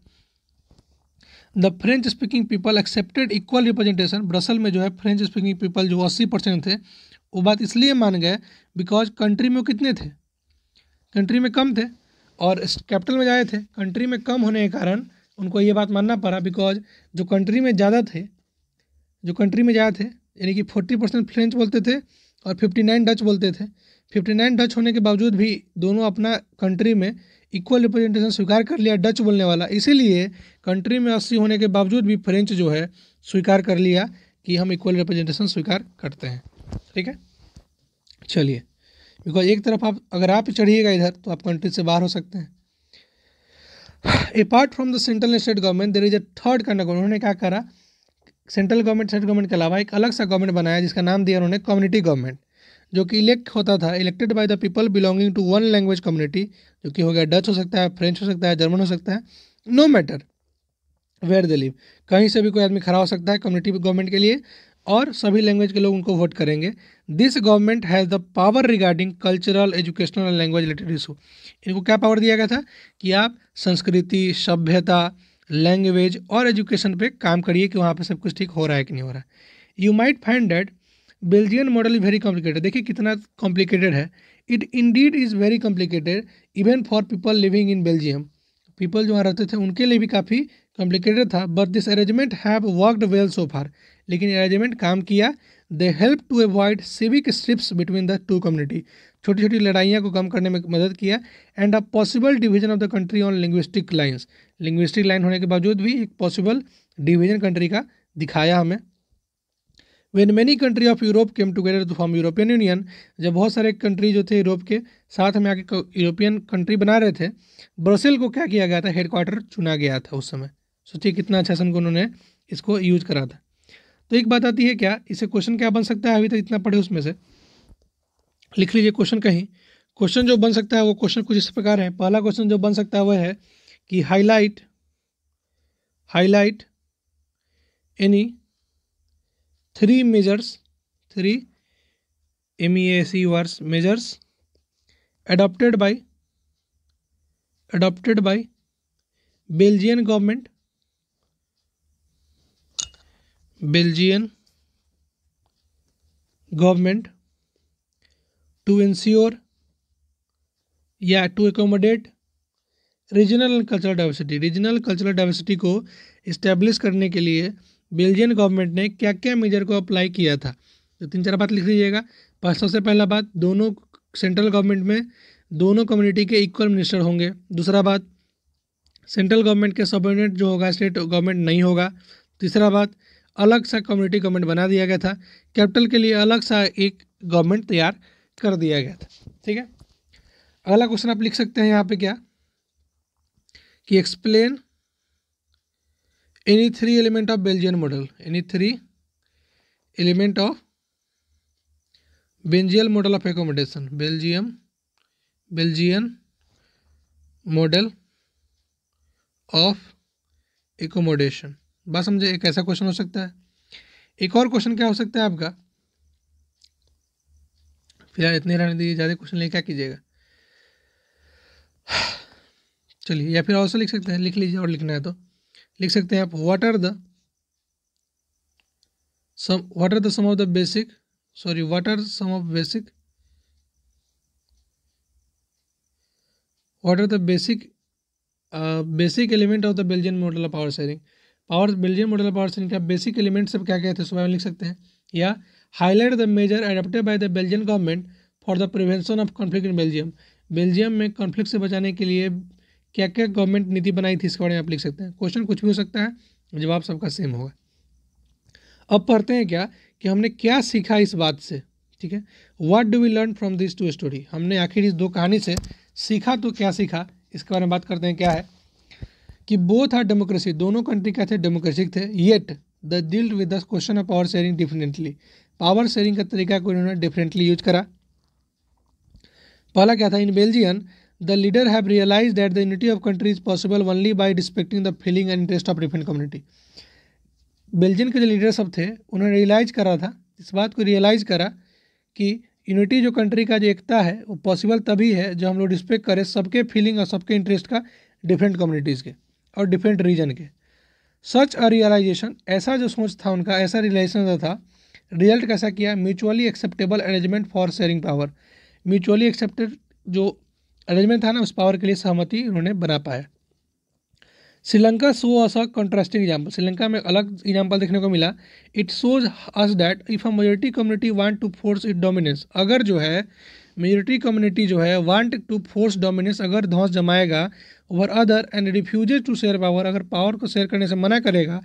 the French speaking people accepted equal representation Brussels में जो है फ्रेंच स्पीकिंग पीपल जो अस्सी परसेंट थे वो बात इसलिए मान गए बिकॉज कंट्री में कितने थे कंट्री में कम थे और कैपिटल में जाए थे कंट्री में कम होने के कारण उनको ये बात मानना पड़ा बिकॉज जो कंट्री में ज़्यादा थे जो कंट्री में ज़्यादा थे यानी कि फोर्टी परसेंट फ्रेंच बोलते थे और फिफ्टी नाइन डच बोलते थे फिफ्टी नाइन डच होने के बावजूद भी दोनों अपना कंट्री में इक्वल रिप्रेजेंटेशन स्वीकार कर लिया डच बोलने वाला इसीलिए कंट्री में अस्सी होने के बावजूद भी फ्रेंच जो है स्वीकार कर लिया कि हम इक्वल रिप्रेजेंटेशन स्वीकार करते हैं ठीक है चलिए बिकॉज एक तरफ आप अगर आप चढ़िएगा इधर तो आप कंट्री से बाहर हो सकते हैं apart from the central and state government there is a third kind उन्होंने क्या करा सेंट्रल गवर्नमेंट स्टेट गवर्नमेंट के अलावा एक अलग सा गवर्नमेंट बनाया जिसका नाम दिया उन्होंने कम्युनिटी गवर्नमेंट जो कि इलेक्ट होता था elected by the people belonging to one language community जो कि हो गया डच हो सकता है फ्रेंच हो सकता है जर्मन हो सकता है no matter where the live कहीं से भी कोई आदमी खड़ा हो सकता है कम्युनिटी गवर्नमेंट के लिए और सभी लैंग्वेज के लोग उनको वोट करेंगे this government has the power regarding cultural educational and language related issue इनको क्या पावर दिया गया था कि आप संस्कृति सभ्यता लैंग्वेज और एजुकेशन पे काम करिए कि वहाँ पे सब कुछ ठीक हो रहा है कि नहीं हो रहा है you might find that Belgian model is very complicated देखिए कितना कॉम्प्लिकेटेड है it indeed is very complicated even for people living in Belgium people जो वहाँ रहते थे उनके लिए भी काफ़ी कॉम्प्लिकेटेड था but this arrangement have worked well so far लेकिन अरेंजमेंट काम किया they help to avoid civic strife between the two community छोटी छोटी लड़ाइयाँ को कम करने में मदद किया and a possible division of the country on linguistic lines linguistic line होने के बावजूद भी एक पॉसिबल डिवीजन कंट्री का दिखाया हमें when many country of Europe came together to form European Union जब बहुत सारे कंट्री जो थे यूरोप के साथ में आके यूरोपियन कंट्री बना रहे थे ब्रसेल को क्या किया गया था हेडक्वार्टर चुना गया था उस समय सोचिए कितना अच्छा सन को उन्होंने इसको यूज करा था तो एक बात आती है क्या इसे क्वेश्चन क्या बन सकता है अभी तक इतना पढ़े उसमें से लिख लीजिए क्वेश्चन कहीं क्वेश्चन जो बन सकता है वो क्वेश्चन कुछ इस प्रकार है पहला क्वेश्चन जो बन सकता है वह है कि highlight highlight any three measures three M E A C वर्स measures adopted by adopted by Belgian government Belgian government to ensure या to accommodate regional and cultural diversity regional cultural diversity को इस्टेब्लिश करने के लिए Belgian government ने क्या क्या major को अप्लाई किया था तो तीन चार बात लिख लीजिएगा पाँच सबसे पहला बात दोनों सेंट्रल गवर्नमेंट में दोनों कम्युनिटी के इक्वल मिनिस्टर होंगे दूसरा बात सेंट्रल गवर्नमेंट के सबॉर्डिनेट जो होगा स्टेट गवर्नमेंट नहीं होगा तीसरा बात अलग सा कम्युनिटी गवर्नमेंट बना दिया गया था कैपिटल के लिए अलग सा एक गवर्नमेंट तैयार कर दिया गया था ठीक है अगला क्वेश्चन आप लिख सकते हैं यहाँ पे क्या कि explain any three element of Belgian model any three element of Belgian model of accommodation Belgium Belgian model of accommodation बस समझे एक ऐसा क्वेश्चन हो सकता है एक और क्वेश्चन क्या हो सकता है आपका फिलहाल इतने रहने दीजिए ज़्यादा क्वेश्चन लेके क्या कीजिएगा चलिए या फिर और से लिख सकते हैं लिख लीजिए और लिखना है तो लिख सकते हैं आप what are the some what are the some of the basic sorry what are some of basic what are the basic basic element of the Belgian model of power sharing power Belgian model of power sharing का basic element सब क्या क्या थे सुबह लिख सकते हैं या highlight the measure adopted by the Belgian government for the prevention of conflict in Belgium Belgium में कॉन्फ्लिक्ट से बचाने के लिए क्या क्या गवर्नमेंट नीति बनाई थी इसके बारे में आप लिख सकते हैं क्वेश्चन कुछ भी हो सकता है जवाब सबका सेम होगा अब पढ़ते हैं क्या कि हमने क्या सीखा इस बात से ठीक है what do we learn from this two story हमने आखिर इस दो कहानी से सीखा तो क्या सीखा इसके बारे में बात करते हैं क्या है कि बोथ आर डेमोक्रेसी दोनों कंट्री क्या थे डेमोक्रेसिक थे yet the deal with the question of power sharing differently power sharing का तरीका को इन्होंने डिफरेंटली यूज करा पहला क्या था in Belgian The leader have realized that the unity of country is possible only by respecting the feeling and interest of different community. Belgian के जो लीडर सब थे उन्होंने रियलाइज़ करा था इस बात को रियलाइज़ करा कि यूनिटी जो कंट्री का जो एकता है वो पॉसिबल तभी है जो हम लोग रिस्पेक्ट करें सबके फीलिंग और सबके इंटरेस्ट का डिफरेंट कम्युनिटीज़ के और डिफरेंट रीजन के सच अ रियलाइजेशन ऐसा जो सोच था उनका ऐसा रियलाइजेशन था रिजल्ट कैसा किया mutually acceptable arrangement for sharing power mutually accepted जो अरेंजमेंट था ना उस पावर के लिए सहमति उन्होंने बना पाया Sri Lanka show us a contrasting example Sri Lanka में अलग एग्जाम्पल देखने को मिला it shows us that if a majority community want to force it dominance अगर जो है मेजोरिटी कम्युनिटी जो है वांट टू फोर्स डोमिनेंस अगर धौस जमाएगा over other and refuses to share power अगर पावर को शेयर करने से मना करेगा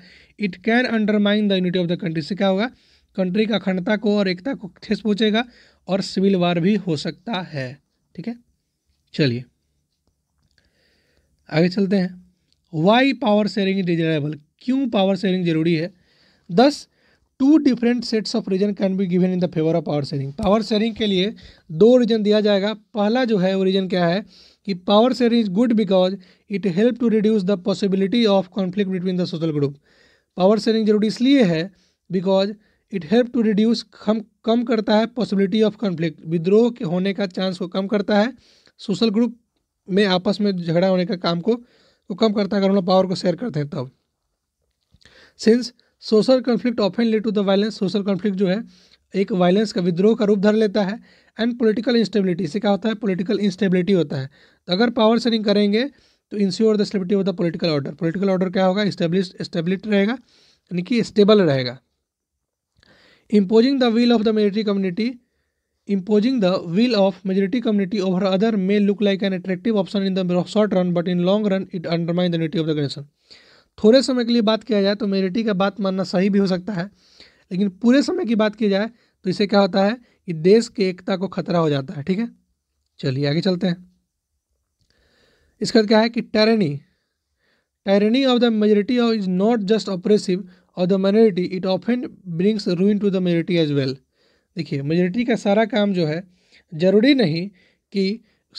it can undermine the unity of the country से क्या होगा कंट्री का अखंडता को और एकता को ठेस पहुँचेगा और सिविल वार भी हो सकता है ठीक है चलिए आगे चलते हैं why power sharing is desirable क्यों पावर शेयरिंग जरूरी है दस two different sets of reason can be given in the favour of power sharing power sharing के लिए दो रीजन दिया जाएगा पहला जो है वो रीजन क्या है कि power sharing is good because it help to reduce the possibility of conflict between the social group power sharing जरूरी इसलिए है because it help to reduce हम कम करता है पॉसिबिलिटी ऑफ कॉन्फ्लिक्ट विद्रोह के होने का चांस को कम करता है सोशल ग्रुप में आपस में झगड़ा होने का काम को वो कम करता है अगर उन्होंने पावर को शेयर करते हैं तब since social conflict often lead to the violence social conflict जो है एक वायलेंस का विद्रोह का रूप धर लेता है एंड पॉलिटिकल इंस्टेबिलिटी इसे क्या होता है पॉलिटिकल इंस्टेबिलिटी होता है तो अगर पावर शेयरिंग करेंगे तो ensure the stability of the political order political order क्या होगा स्टेबलिश स्टेबिलिटी रहेगा यानी कि स्टेबल रहेगा imposing the will of the military community imposing the will of majority community over other may look like an attractive option in the short run but in long run it undermines the unity of the nation थोड़े समय के लिए बात किया जाए तो majority का बात मानना सही भी हो सकता है लेकिन पूरे समय की बात की जाए तो इसे क्या होता है कि देश की एकता को खतरा हो जाता है ठीक है चलिए आगे चलते हैं इसका क्या है कि tyranny tyranny of the majority is not just oppressive of the minority it often brings ruin to the majority as well देखिए मेजोरिटी का सारा काम जो है ज़रूरी नहीं कि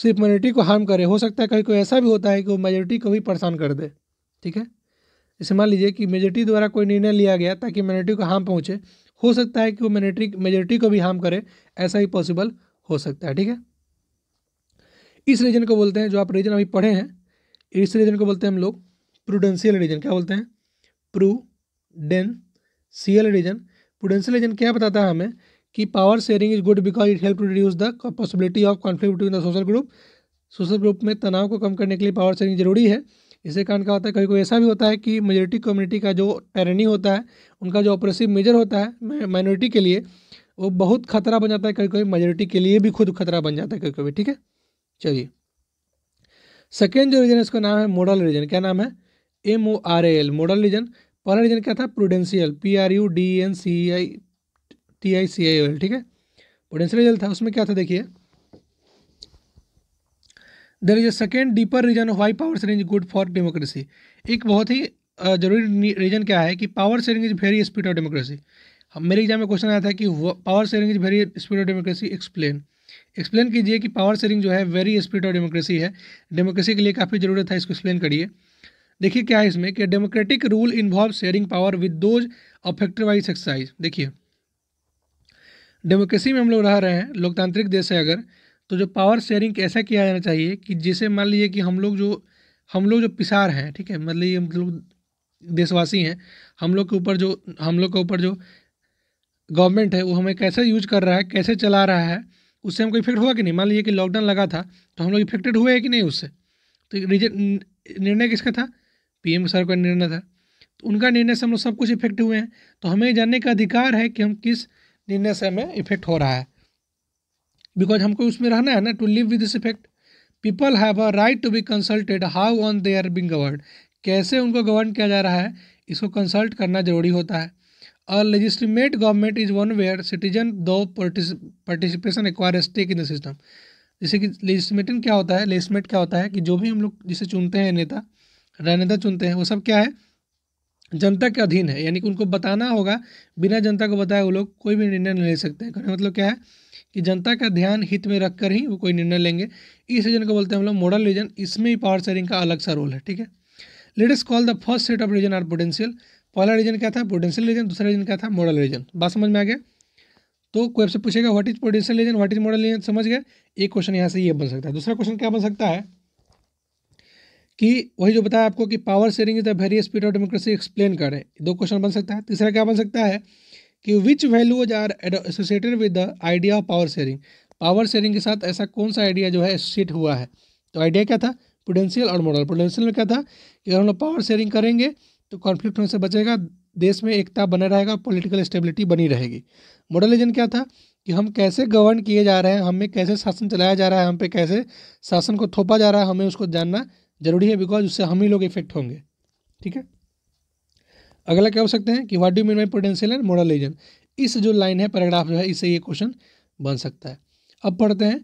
सिर्फ माइनॉरिटी को हार्म करे हो सकता है कहीं कोई ऐसा भी होता है कि वो मेजोरिटी को भी परेशान कर दे ठीक है इसे मान लीजिए कि मेजोरिटी द्वारा कोई निर्णय लिया गया ताकि माइनॉरिटी को हार्म पहुँचे हो सकता है कि वो मेजोरिटी मेजोरिटी को भी हार्म करे ऐसा ही पॉसिबल हो सकता है ठीक है इस रीजन को बोलते हैं जो आप रीजन अभी पढ़े हैं इस रीजन को बोलते हैं हम लोग प्रूडेंशियल रीजन क्या बोलते हैं प्रूडेंशियल रीजन प्रूडेंशियल रीजन क्या बताता है हमें कि power sharing is good because it help to reduce the possibility of conflict between the social group social group में तनाव को कम करने के लिए पावर शेयरिंग जरूरी है इसी कारण क्या होता है कभी कभी ऐसा भी होता है कि मेजोरिटी कम्युनिटी का जो टेरनी होता है उनका जो ऑपरेसिव मेजर होता है माइनॉरिटी के लिए वो बहुत खतरा बन जाता है कभी कभी मेजोरिटी के लिए भी खुद खतरा बन जाता है कभी कभी ठीक है चलिए सेकेंड जो रीजन इसका नाम है मॉडल रीजन क्या नाम है M O R A L moral reason पहला रीजन क्या था prudential P R U D N C I T I C I O L ठीक है पोटेंशियल रिजल्ट था उसमें क्या था देखिए there is a second deeper reason of why power sharing is good for democracy एक बहुत ही जरूरी रीजन क्या है कि power sharing is very spirit of democracy मेरे एग्जाम में क्वेश्चन आया था कि power sharing is very spirit of democracy explain explain कीजिए कि पावर शेयरिंग जो है वेरी स्पीड ऑफ डेमोक्रेसी है डेमोक्रेसी के लिए काफ़ी ज़रूरत है इसको एक्सप्लेन करिए देखिए क्या है इसमें कि democratic rule involve sharing power with those affected by exercise देखिए डेमोक्रेसी में हम लोग रह रहे हैं लोकतांत्रिक देश है अगर तो जो पावर शेयरिंग कैसा किया जाना चाहिए कि जिसे मान लीजिए कि हम लोग जो हम लोग जो पिसार हैं ठीक है मतलब ये मतलब देशवासी हैं हम लोग के ऊपर जो हम लोग के ऊपर जो गवर्नमेंट है वो हमें कैसे यूज कर रहा है कैसे चला रहा है उससे हमको इफेक्ट हुआ कि नहीं मान लीजिए कि लॉकडाउन लगा था तो हम लोग इफेक्टेड हुए हैं कि नहीं उससे तो रीजन निर्णय किसका था पीएम सर का निर्णय था तो उनका निर्णय से हम लोग सब कुछ इफेक्ट हुए हैं तो हमें जानने का अधिकार है कि हम किस निर्णय से हमें इफेक्ट हो रहा है बिकॉज हमको उसमें रहना है ना to live with this effect people have a right to be consulted how on they are being govern कैसे उनको गवर्न किया जा रहा है इसको कंसल्ट करना जरूरी होता है और legitimate government is one where citizen through participation acquire stake in the system जैसे कि लेजिस्टिमेटन क्या होता है लेजिस्मेट क्या होता है कि जो भी हम लोग जिसे चुनते हैं नेता राजनेता चुनते हैं वो सब क्या है जनता के अधीन है यानी कि उनको बताना होगा बिना जनता को बताए वो लोग कोई भी निर्णय नहीं ले सकते हैं कहने मतलब क्या है कि जनता का ध्यान हित में रख कर ही वो कोई निर्णय लेंगे इस रीजन को बोलते हैं हम लोग मॉडल रीजन इसमें ही पावर शेयरिंग का अलग सा रोल है ठीक है let us call the first set of reason are potential पहला रीजन क्या था पोटेंशियल रीजन दूसरा रीजन क्या था मॉडल रीजन बात समझ में आ गया तो कोई आपसे पूछेगा what is potential reason what is moral reason समझ गए एक क्वेश्चन यहाँ से ये बन सकता है दूसरा क्वेश्चन क्या बन सकता है कि वही जो बताया आपको कि power sharing is the very spirit of democracy explain करें दो क्वेश्चन बन सकता है तीसरा क्या बन सकता है कि which values are associated with the idea of power sharing power sharing के साथ ऐसा कौन सा आइडिया जो है एसोसिएट हुआ है तो आइडिया क्या था पोटेंशियल और मॉडल पोटेंशियल में क्या था कि अगर हम लोग पावर शेयरिंग करेंगे तो कॉन्फ्लिक्ट होने से बचेगा देश में एकता बना रहेगा पॉलिटिकल स्टेबिलिटी बनी रहेगी मॉडल एजेंट क्या था कि हम कैसे गवर्न किए जा रहे हैं हमें कैसे शासन चलाया जा रहा है हम पे कैसे शासन को थोपा जा रहा है हमें उसको जानना ज़रूरी है बिकॉज उससे हम ही लोग इफेक्ट होंगे ठीक है अगला क्या हो सकते हैं कि what do mean by potential and moral reason इस जो लाइन है पैराग्राफ जो है इससे ये क्वेश्चन बन सकता है अब पढ़ते हैं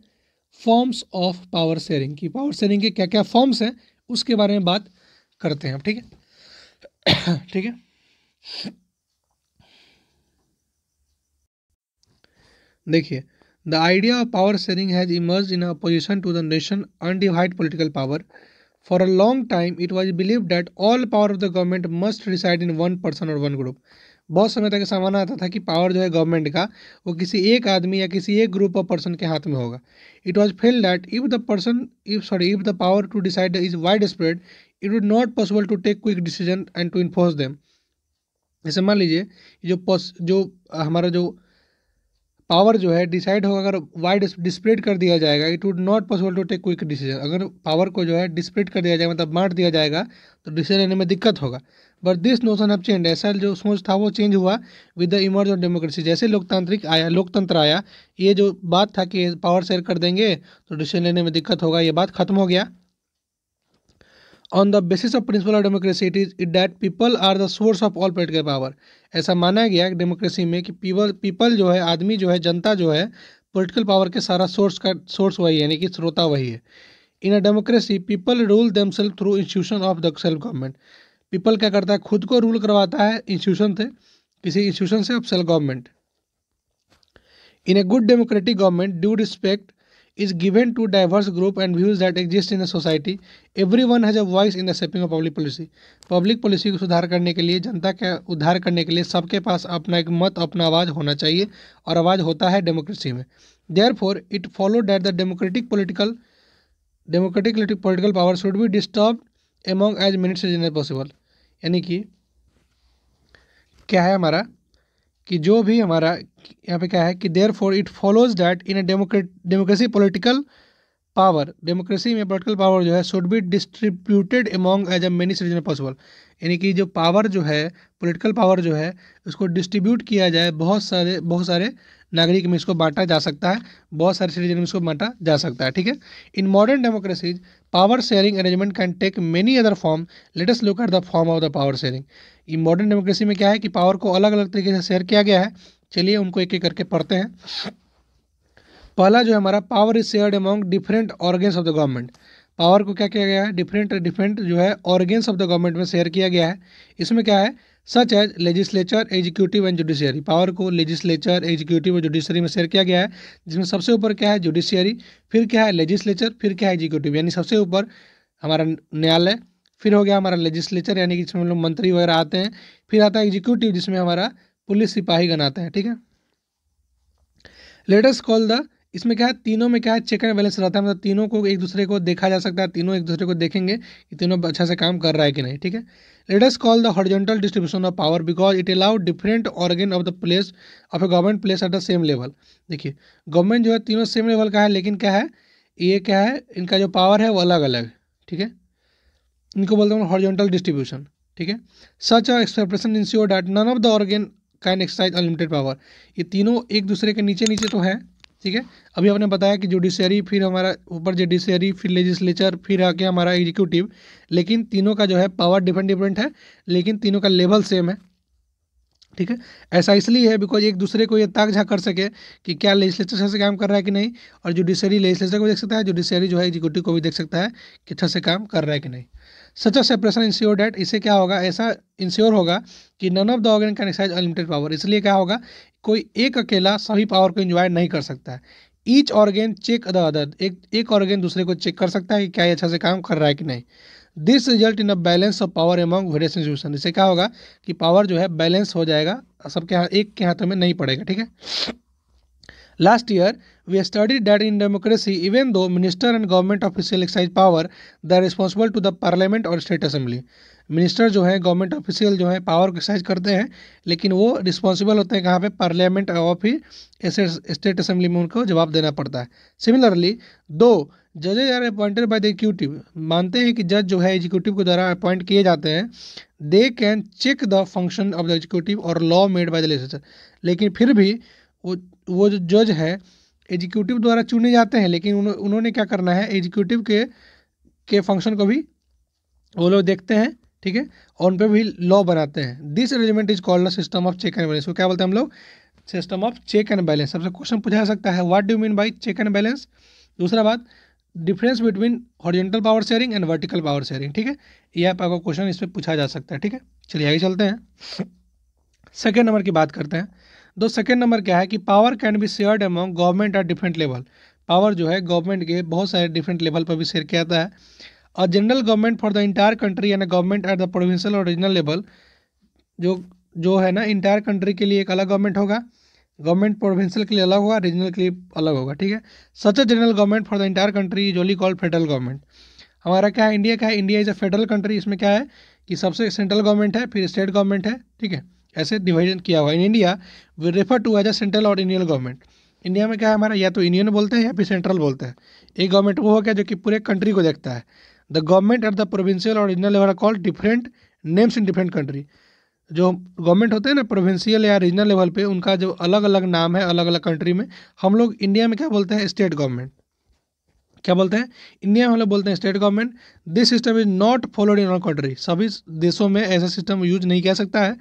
फॉर्म्स ऑफ पावर शेयरिंग की पावर शेयरिंग के क्या क्या फॉर्म्स हैं उसके बारे में बात करते हैं ठीक है ठीक है देखिए the idea of power sharing has emerge in opposition to the nation undivided political power For a long time, it was believed that all power of the government must reside in one person or one group. बहुत समय तक ऐसा माना आता था कि power जो है गवर्नमेंट का वो किसी एक आदमी या किसी एक ग्रुप ऑफ पर्सन के हाथ में होगा it was felt that if the person if sorry if the power to decide is wide spread it would not possible to take quick decision and to enforce them जैसे मान लीजिए जो पस जो हमारा जो पावर जो है डिसाइड होगा अगर वाइड डिस्प्लेट कर दिया जाएगा it would not possible to take quick decision अगर पावर को जो है डिस्प्लेट कर दिया जाएगा मतलब बांट दिया जाएगा तो डिसीजन लेने में दिक्कत होगा but this notion of change ऐसा जो सोच था वो चेंज हुआ with the emerge of democracy जैसे लोकतांत्रिक आया लोकतंत्र आया ये जो बात था कि पावर शेयर कर देंगे तो डिसीजन लेने में दिक्कत होगा ये बात खत्म हो गया on the basis of principle of democracy it is it that people are the source of all political power ऐसा माना गया डेमोक्रेसी में कि पीपल पीपल जो है आदमी जो है जनता जो है पोलिटिकल पावर के सारा सोर्स का सोर्स वही है यानी कि स्रोता वही है in a democracy people rule them self through institution of the self government people क्या करता है खुद को रूल करवाता है इंस्टीट्यूशन से किसी इंस्टीट्यूशन से of self government in a good democratic government due respect is given to diverse group and views that exist in a society everyone has a voice in the shaping of public policy public policy को सुधार करने के लिए जनता का उद्धार करने के लिए सबके पास अपना एक मत अपना आवाज़ होना चाहिए और आवाज़ होता है डेमोक्रेसी में therefore it follow that the democratic political democratic political power should be disturb among as many as possible यानी कि क्या है हमारा कि जो भी हमारा यहाँ पे क्या है कि therefore it follows that in democracy political power democracy में पोलिटिकल पावर जो है should be distributed among as a many citizen possible यानी कि जो पावर जो है पोलिटिकल पावर जो है उसको डिस्ट्रीब्यूट किया जाए बहुत सारे बहुत सारे नागरिक में इसको बांटा जा सकता है बहुत सारे सिटीजन में इसको बांटा जा सकता है ठीक है in modern democracies power sharing arrangement can take many other form let us look at the form of the power sharing in modern democracy में क्या है कि पावर को अलग अलग तरीके से शेयर किया गया है चलिए उनको एक एक करके पढ़ते हैं पहला जो है हमारा power is share among different organs of the government power को क्या किया गया है डिफरेंट डिफरेंट जो है ऑर्गेन्स ऑफ द गवर्नमेंट में शेयर किया गया है इसमें क्या है such as legislature executive and judiciary power को लेजिस्लेचर एग्जीक्यूटिव और जुडिशियरी में शेयर किया गया है जिसमें सबसे ऊपर क्या है जुडिशियरी फिर क्या है लेजिस्लेचर फिर क्या है एग्जीक्यूटिव यानी सबसे ऊपर हमारा न्यायालय फिर हो गया हमारा लेजिस्लेचर यानी कि जिसमें लोग मंत्री वगैरह आते हैं फिर आता है एग्जीक्यूटिव जिसमें हमारा पुलिस सिपाही गनाते आता है ठीक है लेटेस्ट कॉल द इसमें क्या है तीनों में क्या है चेक एंड बैलेंस रहता है मतलब तीनों को एक दूसरे को देखा जा सकता है तीनों एक दूसरे को देखेंगे कि तीनों अच्छा से काम कर रहा है कि नहीं ठीक है let's call the horizontal distribution of power because it allow different organ of the place of a government place at the same level देखिए गवर्नमेंट जो है तीनों सेम लेवल का है लेकिन क्या है ये क्या है इनका जो पावर है वो अलग अलग ठीक है इनको बोलते हैं हॉर्जेंटल डिस्ट्रीब्यूशन ठीक है सच और in ensure that none of the organ can exercise unlimited power ये तीनों एक दूसरे के नीचे नीचे तो है ठीक है अभी आपने बताया कि जुडिशियरी फिर हमारा ऊपर जुडिशरी फिर लेजिस्लेचर फिर आके हमारा एग्जीक्यूटिव लेकिन तीनों का जो है पावर डिफरेंट डिफरेंट है लेकिन तीनों का लेवल सेम है ठीक है ऐसा इसलिए है बिकॉज एक दूसरे को ये ताक झाक कर सके कि क्या लेजिस्लेचर अच्छा से काम कर रहा है कि नहीं और जुडिशियरी लेजिस्लेचर को देख सकता है जुडिशरी जो है एग्जीक्यूटिव को भी देख सकता है कि अच्छा से काम कर रहा है कि नहीं such a separation ensure that इसे क्या होगा ऐसा इंश्योर होगा कि none of the organ can exercise unlimited power इसलिए क्या होगा कोई एक अकेला सभी पावर को इंजॉय नहीं कर सकता है each organ check the other एक एक ऑर्गेन दूसरे को चेक कर सकता है कि क्या ये अच्छा से काम कर रहा है कि नहीं this result in a balance of power among various institution इसे क्या होगा कि पावर जो है बैलेंस हो जाएगा सबके हाथ एक के हाथों में नहीं पड़ेगा ठीक है last year We studied that in democracy, even though minister and government official exercise power, they are responsible to the parliament or state assembly. Minister जो है गवर्नमेंट ऑफिशियल जो है पावर को एक्सरसाइज करते हैं लेकिन वो रिस्पॉन्सिबल होते हैं कहाँ पे पार्लियामेंट और फिर स्टेट असेंबली में उनको जवाब देना पड़ता है सिमिलरली दो जजेज are appointed by the executive मानते हैं कि जज जो है एग्जीक्यूटिव के द्वारा अपॉइंट किए जाते हैं they can check the function of the executive और law made by the legislature लेकिन फिर भी वो वो जो जज है एग्जीक्यूटिव द्वारा चुने जाते हैं लेकिन उन, उन्होंने क्या करना है एग्जीक्यूटिव के के फंक्शन को भी वो लोग देखते हैं ठीक है और उन पर भी लॉ बनाते हैं this arrangement is called system of check and balance क्या बोलते हैं हम लोग system of check and balance सबसे क्वेश्चन पूछा जा सकता है what do mean by check and balance दूसरा बात difference between horizontal power sharing and vertical power sharing ठीक है ये आप आपका क्वेश्चन इस पर पूछा जा सकता है ठीक है चलिए आगे चलते हैं सेकेंड नंबर की बात करते हैं दो सेकेंड नंबर क्या है कि power can be shared among government at different level power जो है गवर्नमेंट के बहुत सारे डिफरेंट लेवल पर भी शेयर किया जाता है और general government for the entire country यानी गवर्नमेंट एट द प्रोविंशियल और रीजनल लेवल जो जो है ना इंटायर कंट्री के लिए एक अलग गवर्नमेंट होगा गवर्नमेंट प्रोविंशियल के लिए अलग होगा रीजनल के लिए अलग होगा ठीक है such a general government for the entire country is only called federal government हमारा क्या है इंडिया का है India is a federal country इसमें क्या है कि सबसे सेंट्रल गवर्नमेंट है फिर स्टेट गवर्नमेंट है ठीक है ऐसे डिवाइडन किया हुआ in India we refer to as a central और इंडियन गवर्नमेंट इंडिया में क्या है हमारा या तो इंडियन बोलते हैं या फिर सेंट्रल बोलते हैं एक गवर्नमेंट वो हो गया जो कि पूरे कंट्री को देखता है the government at the provincial और regional level call different names in different country जो गवर्नमेंट होते हैं ना प्रोविंशियल या रीजनल लेवल पे उनका जो अलग अलग नाम है अलग अलग कंट्री में हम लोग इंडिया में क्या बोलते हैं स्टेट गवर्नमेंट क्या बोलते हैं इंडिया में हम लोग बोलते हैं state government this system is not followed in our country सभी देशों में ऐसा सिस्टम यूज नहीं कह सकता है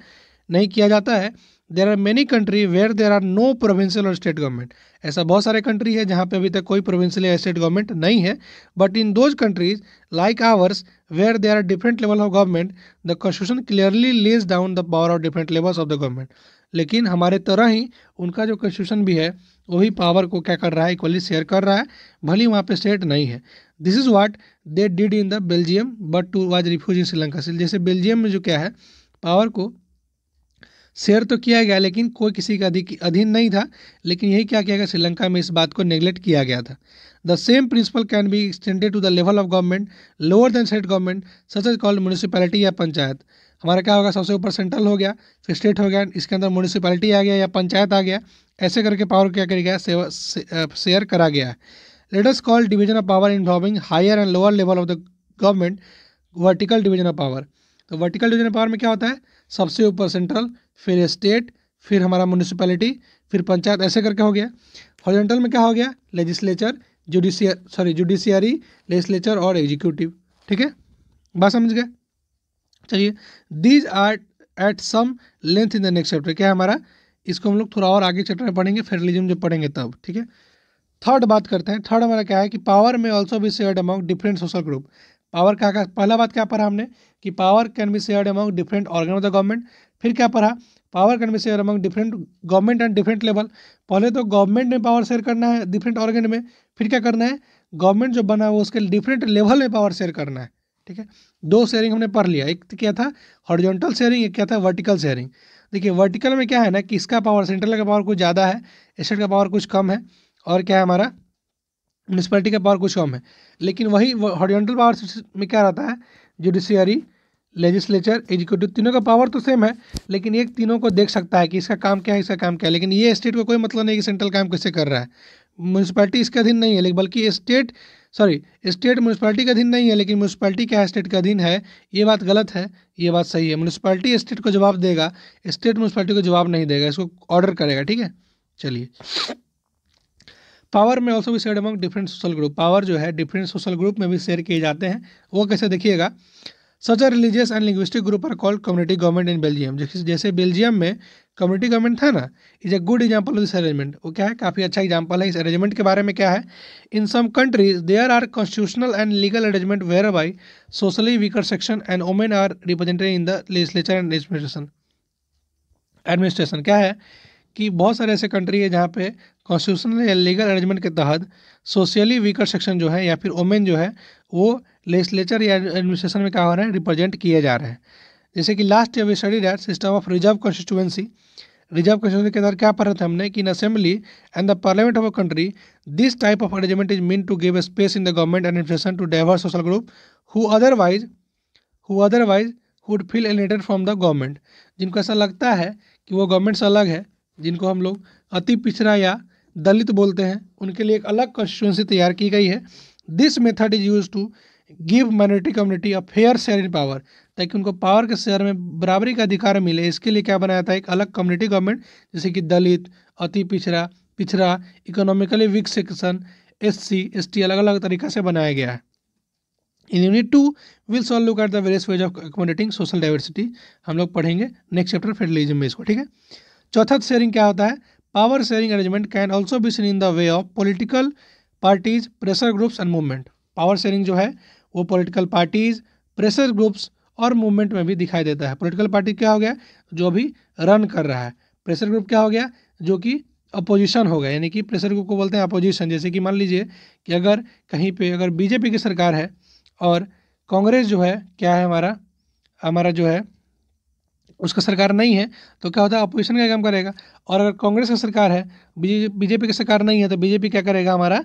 नहीं किया जाता है there are many country where there are no provincial और स्टेट गवर्नमेंट ऐसा बहुत सारे कंट्री है जहाँ पे अभी तक कोई प्रोविंशियल या स्टेट गवर्नमेंट नहीं है but in those countries like ours where there are different level of government the constitution clearly lays down the power of different levels of the government लेकिन हमारे तरह ही उनका जो कॉन्स्टिट्यूशन भी है वही पावर को क्या कर रहा है इक्वली शेयर कर रहा है भली वहाँ पे स्टेट नहीं है this is what they did in the Belgium but to was refuse in Sri Lanka जैसे बेल्जियम में जो क्या है पावर को शेयर तो किया गया लेकिन कोई किसी का अधीन नहीं था लेकिन यही क्या किया गया श्रीलंका में इस बात को नेग्लेक्ट किया गया था the same principle can be extended to the level of government lower than state government such as called municipality या पंचायत हमारा क्या होगा सबसे ऊपर सेंट्रल हो गया फिर स्टेट हो गया इसके अंदर म्यूनिसिपैलिटी आ गया या पंचायत आ गया ऐसे करके पावर क्या कर गया शेयर करा गया है let's call division of power involving higher and lower level of the government vertical division of power तो वर्टिकल डिवीजन ऑफ पावर में क्या होता है सबसे ऊपर सेंट्रल फिर स्टेट फिर हमारा म्यूनिसपैलिटी फिर पंचायत ऐसे करके हो गया हॉरिजेंटल में क्या हो गया legislature judiciary sorry judiciary legislature और एग्जीक्यूटिव ठीक है बात समझ गए चलिए these are at some length in the next chapter क्या है हमारा इसको हम लोग थोड़ा और आगे चैप्टर में पढ़ेंगे फेडरलिज्म जो पढ़ेंगे तब ठीक है थर्ड बात करते हैं थर्ड हमारा क्या है कि पावर में ऑल्सो भी shared among different social group power का, क्या पहला बात क्या पढ़ा हमने कि power can be share among different organ of the government फिर क्या पढ़ा power can be share among different government and different level पहले तो गवर्नमेंट में पावर शेयर करना है डिफरेंट ऑर्गन में फिर क्या करना है गवर्नमेंट जो बना हुआ उसके डिफरेंट लेवल में पावर शेयर करना है ठीक है दो शेयरिंग हमने पढ़ लिया एक तो क्या था हॉर्जोनटल शेयरिंग एक क्या था वर्टिकल शेयरिंग देखिए वर्टिकल में क्या है ना कि इसका पावर सेंट्रल का पावर कुछ ज़्यादा है स्टेट का पावर कुछ कम है और क्या है हमारा म्यूनसिपलिटी का पावर कुछ कम है लेकिन वही हॉरिजेंटल पावर में क्या रहता है जुडिशियरी लेजिस्लेचर एग्जीक्यूटिव तीनों का पावर तो सेम है लेकिन एक तीनों को देख सकता है कि इसका काम क्या है इसका काम क्या है लेकिन ये स्टेट को कोई मतलब नहीं कि सेंट्रल काम कैसे कर रहा है म्यूनसिपैलिटी इसके अधीन नहीं है लेकिन बल्कि स्टेट सॉरी स्टेट म्यूनसिपैलिटी का अधीन नहीं है लेकिन म्यूनसिपैलिटी क्या है स्टेट का अधीन है ये बात गलत है ये बात सही है म्यूनसिपैलिटी स्टेट को जवाब देगा स्टेट म्यूनसिपैलिटी को जवाब नहीं देगा इसको ऑर्डर करेगा ठीक है चलिए पावर में ऑल्सो भी share among different social group power जो है डिफरेंट सोशल ग्रुप में भी शेयर किए जाते हैं वो कैसे देखिएगा such a religious and linguistic group are called community government in Belgium जैसे बेल्जियम में कम्युनिटी गवर्नमेंट था ना is a good example of this arrangement वो क्या है काफ़ी अच्छा एग्जाम्पल है इस अरेंजमेंट के बारे में क्या है in some countries there are constitutional and legal arrangement whereby socially weaker section and women are represented in the legislature and administration administration क्या है कि बहुत सारे ऐसे कंट्री है जहाँ पे कॉन्स्टिट्यूशनल लीगल अरेंजमेंट के तहत सोशली वीकर सेक्शन जो है या फिर ओमेन जो है वो लेजिस्लेचर या एडमिनिस्ट्रेशन में क्या हो रहा है रिप्रेजेंट किए जा रहे हैं जैसे कि last year we study that system of reserve constituency reserve constitution के अंदर क्या पढ़ रहे थे हमने कि in assembly and the parliament of a country this type of arrangement is mean to give space in the government administration to diverse social group who otherwise who otherwise would feel alienated from the government जिनको ऐसा लगता है कि वो government से अलग है जिनको हम लोग अति पिछड़ा या दलित बोलते हैं उनके लिए एक अलग कॉन्स्टिट्यूंसी तैयार की गई है this method is use to give minority community a fair share in power ताकि उनको पावर के शेयर में बराबरी का अधिकार मिले इसके लिए क्या बनाया था एक अलग कम्युनिटी गवर्नमेंट जैसे कि दलित अति पिछड़ा पिछड़ा economically weak section S C S T अलग अलग तरीका से बनाया गया है in unit two will all look at the various ways of accommodating social diversity हम लोग पढ़ेंगे नेक्स्ट चैप्टर फेडरलिज्म में इसको ठीक है चौथा शेयरिंग क्या होता है power sharing arrangement can also be seen in the way of political parties pressure groups and movement power sharing जो है वो पोलिटिकल पार्टीज प्रेशर ग्रुप्स और मूवमेंट में भी दिखाई देता है पोलिटिकल पार्टी क्या हो गया जो भी रन कर रहा है प्रेशर ग्रुप क्या हो गया जो कि अपोजिशन हो गया यानी कि प्रेशर ग्रुप को बोलते हैं अपोजिशन जैसे कि मान लीजिए कि अगर कहीं पे अगर बीजेपी की सरकार है और कांग्रेस जो है क्या है हमारा हमारा जो है उसका सरकार नहीं है तो क्या होता है अपोजिशन का काम करेगा और अगर कांग्रेस का सरकार है बीजेपी की सरकार नहीं है तो बीजेपी क्या करेगा हमारा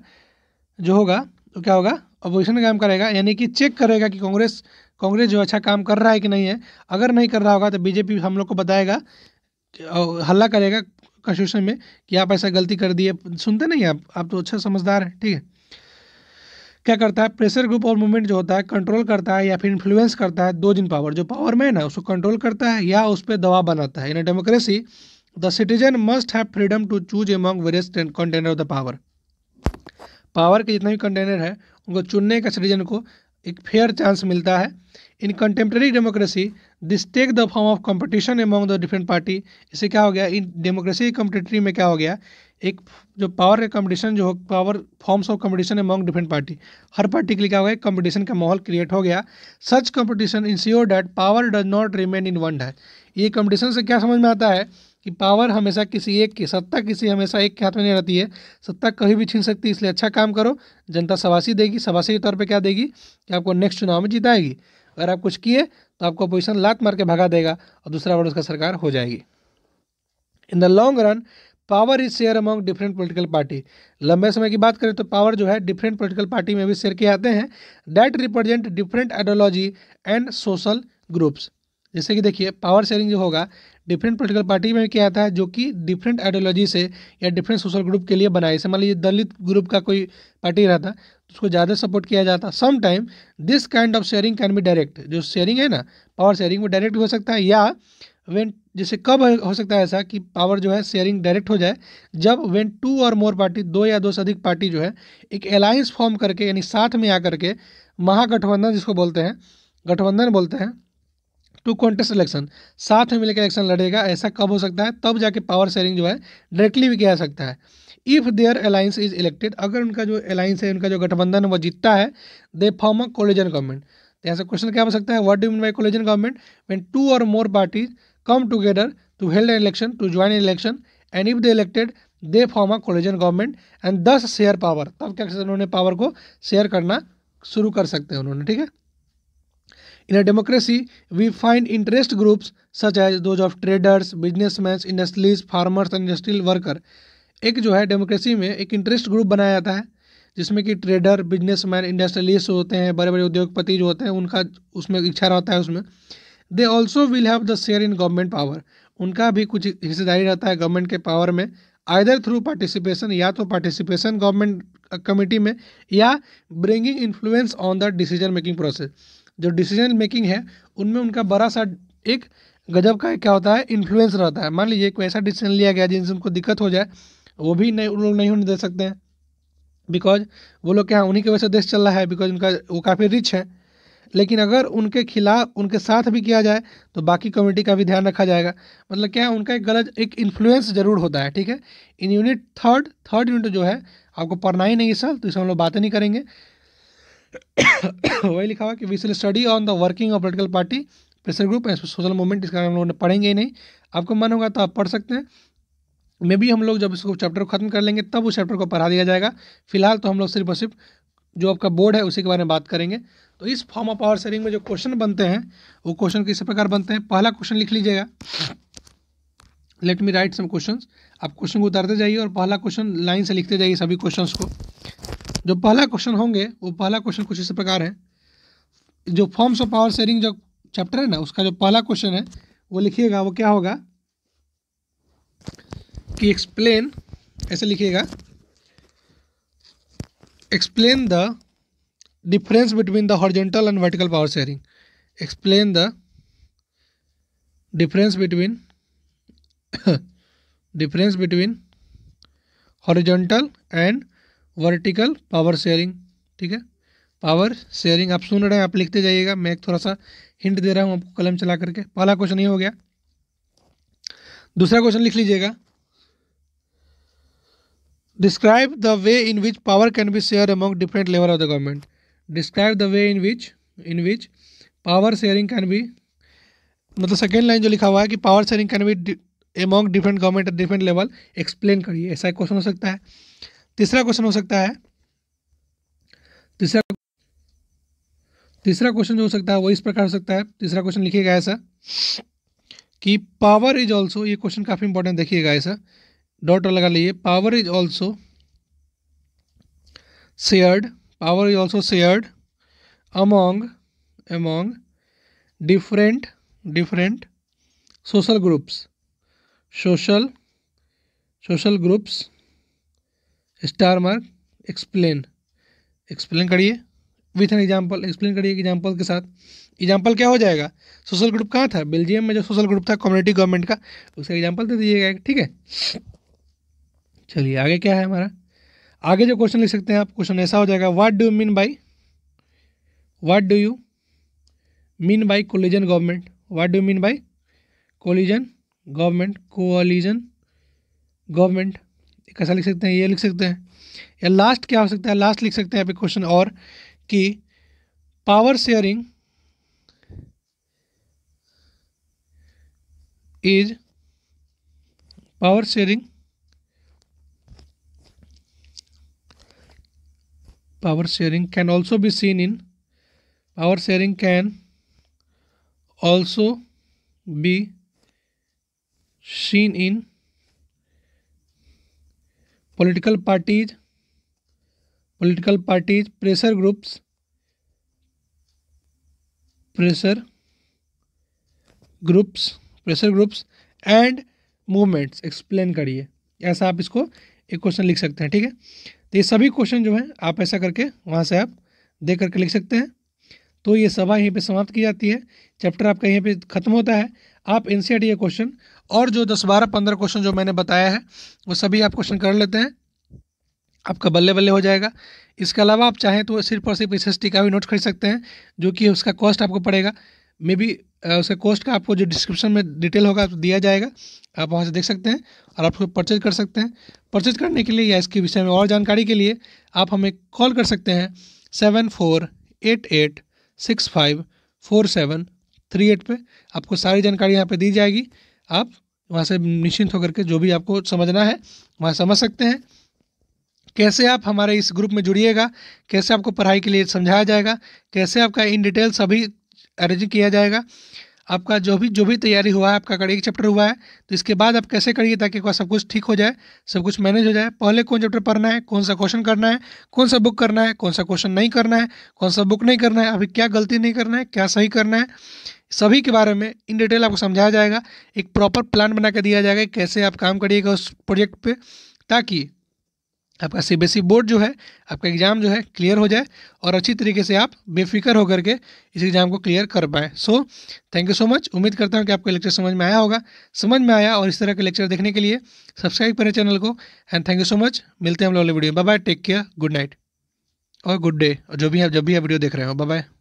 जो होगा तो क्या होगा अपोजिशन का काम करेगा यानी कि चेक करेगा कि कांग्रेस कांग्रेस जो अच्छा काम कर रहा है कि नहीं है अगर नहीं कर रहा होगा तो बीजेपी हम लोग को बताएगा हल्ला करेगा कॉन्स्टिट्यूशन में कि आप ऐसा गलती कर दिए सुनते नहीं आप आप तो अच्छा समझदार हैं ठीक है क्या करता है प्रेशर ग्रुप और मूवमेंट जो होता है कंट्रोल करता है या फिर इन्फ्लुएंस करता है दो जिन पावर जो पावर मैन है उसको कंट्रोल करता है या उस पर दबाव बनाता है in democracy the citizen must have freedom to choose among various contender of the power power के जितने भी कंटेनर है उनको चुनने का सिटीजन को एक फेयर चांस मिलता है in contemporary democracy this take the form of competition among the different party इससे क्या हो गया इन डेमोक्रेसी कंपटीटरी में क्या हो गया एक जो पावर का कंपटीशन जो हो power forms of competition among different party हर पार्टी के लिए क्या हो गया कंपटीशन का माहौल क्रिएट हो गया such competition ensure that power does not remain in one that ये कंपटीशन से क्या समझ में आता है कि पावर हमेशा किसी एक की सत्ता किसी हमेशा एक के हाथ में नहीं रहती है सत्ता कभी भी छीन सकती है इसलिए अच्छा काम करो जनता सवासी देगी सवासी के तौर पर क्या देगी कि आपको नेक्स्ट चुनाव में जिताएगी अगर आप कुछ किए तो आपको अपोजिशन लात मार के भगा देगा और दूसरा वर्ड उसका सरकार हो जाएगी in the long run power is share among different political party लंबे समय की बात करें तो पावर जो है डिफरेंट पोलिटिकल पार्टी में भी शेयर किए जाते हैं that represent different ideology and social groups जैसे कि देखिए पावर शेयरिंग जो होगा डिफरेंट पोलिटिकल पार्टी में क्या आता है जो कि डिफरेंट आइडियोलॉजी से या डिफरेंट सोशल ग्रुप के लिए बनाए जैसे मान लीजिए दलित ग्रुप का कोई पार्टी रहता तो उसको ज़्यादा सपोर्ट किया जाता some time this kind of sharing can be direct जो शेयरिंग है ना पावर शेयरिंग वो डायरेक्ट हो सकता है या वेन जैसे कब हो सकता है ऐसा कि पावर जो है शेयरिंग डायरेक्ट हो जाए जब when two or more party दो या दो से अधिक पार्टी जो है एक अलायंस फॉर्म करके यानी साथ में आकर के महागठबंधन जिसको बोलते हैं गठबंधन बोलते हैं टू कॉन्टेस्ट इलेक्शन साथ में मिलकर इलेक्शन लड़ेगा ऐसा कब हो सकता है तब जाके पावर शेयरिंग जो है डायरेक्टली भी किया जा सकता है if there alliance is elected अगर उनका जो अलायंस है उनका जो गठबंधन है वो जीतता है they form a coalition government तो यहाँ से क्वेश्चन क्या हो सकता है what do mean by coalition government when two or more parties come together to held an election to join an election and if they elected they form a coalition government and thus share power तब क्या उन्होंने power को share करना शुरू कर सकते हैं उन्होंने ठीक है In a democracy, we find interest groups such as those of traders, businessmen, industries, farmers and industrial worker. एक जो है डेमोक्रेसी में एक इंटरेस्ट ग्रुप बनाया जाता है जिसमें कि ट्रेडर बिजनेसमैन इंडस्ट्रियलिस्ट होते हैं बड़े बड़े उद्योगपति जो होते हैं उनका उसमें इच्छा रहता है उसमें they also will have the share in government power उनका भी कुछ हिस्सेदारी रहता है गवर्नमेंट के पावर में आइदर थ्रू पार्टिसिपेशन या तो पार्टिसिपेशन गवर्नमेंट कमेटी में या bringing influence on the decision making process जो डिसीजन मेकिंग है उनमें उनका बड़ा सा एक गजब का क्या होता है इन्फ्लुएंस रहता है मान लीजिए कोई ऐसा डिसीजन लिया गया जिनसे उनको दिक्कत हो जाए वो भी नहीं उन लोग नहीं होने दे सकते हैं बिकॉज वो लोग क्या उन्हीं की वजह से देश चल रहा है बिकॉज उनका वो काफ़ी रिच है लेकिन अगर उनके खिलाफ उनके साथ भी किया जाए तो बाकी कम्युनिटी का भी ध्यान रखा जाएगा मतलब क्या है उनका एक गलत एक इन्फ्लुएंस जरूर होता है ठीक है in unit third third unit जो है आपको पढ़ना ही नहीं है सर तो इसमें हम लोग बातें नहीं करेंगे वही लिखा हुआ कि we shall study on the working of political party pressure group and social movement इसका हम लोगों ने पढ़ेंगे ही नहीं आपको मन होगा तो आप पढ़ सकते हैं मे भी हम लोग जब इसको चैप्टर को खत्म कर लेंगे तब उस चैप्टर को पढ़ा दिया जाएगा फिलहाल तो हम लोग सिर्फ और सिर्फ जो आपका बोर्ड है उसी के बारे में बात करेंगे तो इस फॉर्म ऑफ पावर शेयरिंग में जो क्वेश्चन बनते हैं वो क्वेश्चन किस प्रकार बनते हैं पहला क्वेश्चन लिख लीजिएगा let me write some question आप क्वेश्चन को उतारते जाइए और पहला क्वेश्चन लाइन से लिखते जाइए सभी क्वेश्चन को जो पहला क्वेश्चन होंगे वो पहला क्वेश्चन कुछ इस प्रकार है जो फॉर्म्स ऑफ पावर शेयरिंग जो चैप्टर है ना उसका जो पहला क्वेश्चन है वो लिखिएगा वो क्या होगा कि एक्सप्लेन ऐसे लिखिएगा explain the difference between the horizontal and vertical power sharing explain the difference between difference between horizontal and vertical power sharing ठीक है पावर शेयरिंग आप सुन रहे हैं आप लिखते जाइएगा मैं एक थोड़ा सा हिंट दे रहा हूँ आपको कलम चला करके पहला क्वेश्चन ये हो गया दूसरा क्वेश्चन लिख लीजिएगा describe the way in which power can be share among different level of the government describe the way in which in which power sharing can be मतलब सेकेंड लाइन जो लिखा हुआ है कि power sharing can be among different government at different level explain करिए ऐसा question हो सकता है तीसरा क्वेश्चन हो सकता है तीसरा तीसरा क्वेश्चन जो हो सकता है वो इस प्रकार हो सकता है तीसरा क्वेश्चन लिखिएगा ऐसा कि पावर इज ऑल्सो ये क्वेश्चन काफ़ी इंपॉर्टेंट देखिएगा ऐसा डॉट लगा लीजिए power is also shared power is also shared among among different different social groups social social groups star mark explain explain करिए विथ एन एग्जाम्पल एक्सप्लेन करिए example के साथ एग्जाम्पल क्या हो जाएगा सोशल ग्रुप कहाँ था बेल्जियम में जो सोशल ग्रुप था कम्युनिटी गवर्नमेंट का उसका एग्जाम्पल दे दीजिएगा ठीक है चलिए आगे क्या है हमारा आगे जो क्वेश्चन लिख सकते हैं आप क्वेश्चन ऐसा हो जाएगा what do mean by what do you mean by coalition government what do mean by coalition government coalition government कैसा लिख सकते हैं ये लिख सकते हैं या लास्ट क्या हो सकता है लास्ट लिख सकते हैं यहाँ पे क्वेश्चन और कि power sharing is power sharing power sharing can also be seen in power sharing can also be seen in political parties political parties pressure groups pressure groups pressure groups and movements explain करिए ऐसा आप इसको एक question लिख सकते हैं ठीक है तो ये सभी क्वेश्चन जो है आप ऐसा करके वहाँ से आप देख करके लिख सकते हैं तो ये सभा यहीं पे समाप्त की जाती है चैप्टर आपका यहीं पे ख़त्म होता है आप एन ये क्वेश्चन और जो दस बारह पंद्रह क्वेश्चन जो मैंने बताया है वो सभी आप क्वेश्चन कर लेते हैं आपका बल्ले बल्ले हो जाएगा इसके अलावा आप चाहें तो सिर्फ और सिर्फ एस का भी नोट खरीद सकते हैं जो कि उसका कॉस्ट आपको पड़ेगा मे बी उसके कॉस्ट का आपको जो डिस्क्रिप्शन में डिटेल होगा तो दिया जाएगा आप वहाँ से देख सकते हैं और आप उसको परचेज कर सकते हैं परचेज करने के लिए या इसके विषय में और जानकारी के लिए आप हमें कॉल कर सकते हैं seven four eight eight six five four seven three eight पर आपको सारी जानकारी यहाँ पर दी जाएगी आप वहाँ से निश्चिंत होकर के जो भी आपको समझना है वहाँ समझ सकते हैं कैसे आप हमारे इस ग्रुप में जुड़िएगा कैसे आपको पढ़ाई के लिए समझाया जाएगा कैसे आपका इन डिटेल सभी अरेंज किया जाएगा आपका जो भी जो भी तैयारी हुआ है आपका अगर एक चैप्टर हुआ है तो इसके बाद आप कैसे करिए ताकि सब कुछ ठीक हो जाए सब कुछ मैनेज हो जाए पहले कौन चैप्टर पढ़ना है कौन सा क्वेश्चन करना है कौन सा बुक करना है कौन सा क्वेश्चन नहीं करना है कौन सा बुक नहीं करना है अभी क्या गलती नहीं करना है क्या सही करना है सभी के बारे में इन डिटेल आपको समझाया जाएगा एक प्रॉपर प्लान बना के दिया जाएगा कैसे आप काम करिएगा उस प्रोजेक्ट पे ताकि आपका सीबीएसई बोर्ड e जो है आपका एग्ज़ाम जो है क्लियर हो जाए और अच्छी तरीके से आप बेफिक्र होकर के इस एग्ज़ाम को क्लियर कर पाएँ so thank you so much उम्मीद करता हूँ कि आपको लेक्चर समझ में आया होगा समझ में आया और इस तरह के लेक्चर देखने के लिए सब्सक्राइब करें चैनल को and thank you so much मिलते हैं हम लोग video bye bye take care good night और गुड डे और जो भी आप जब भी आप वीडियो देख रहे हो बाय बाय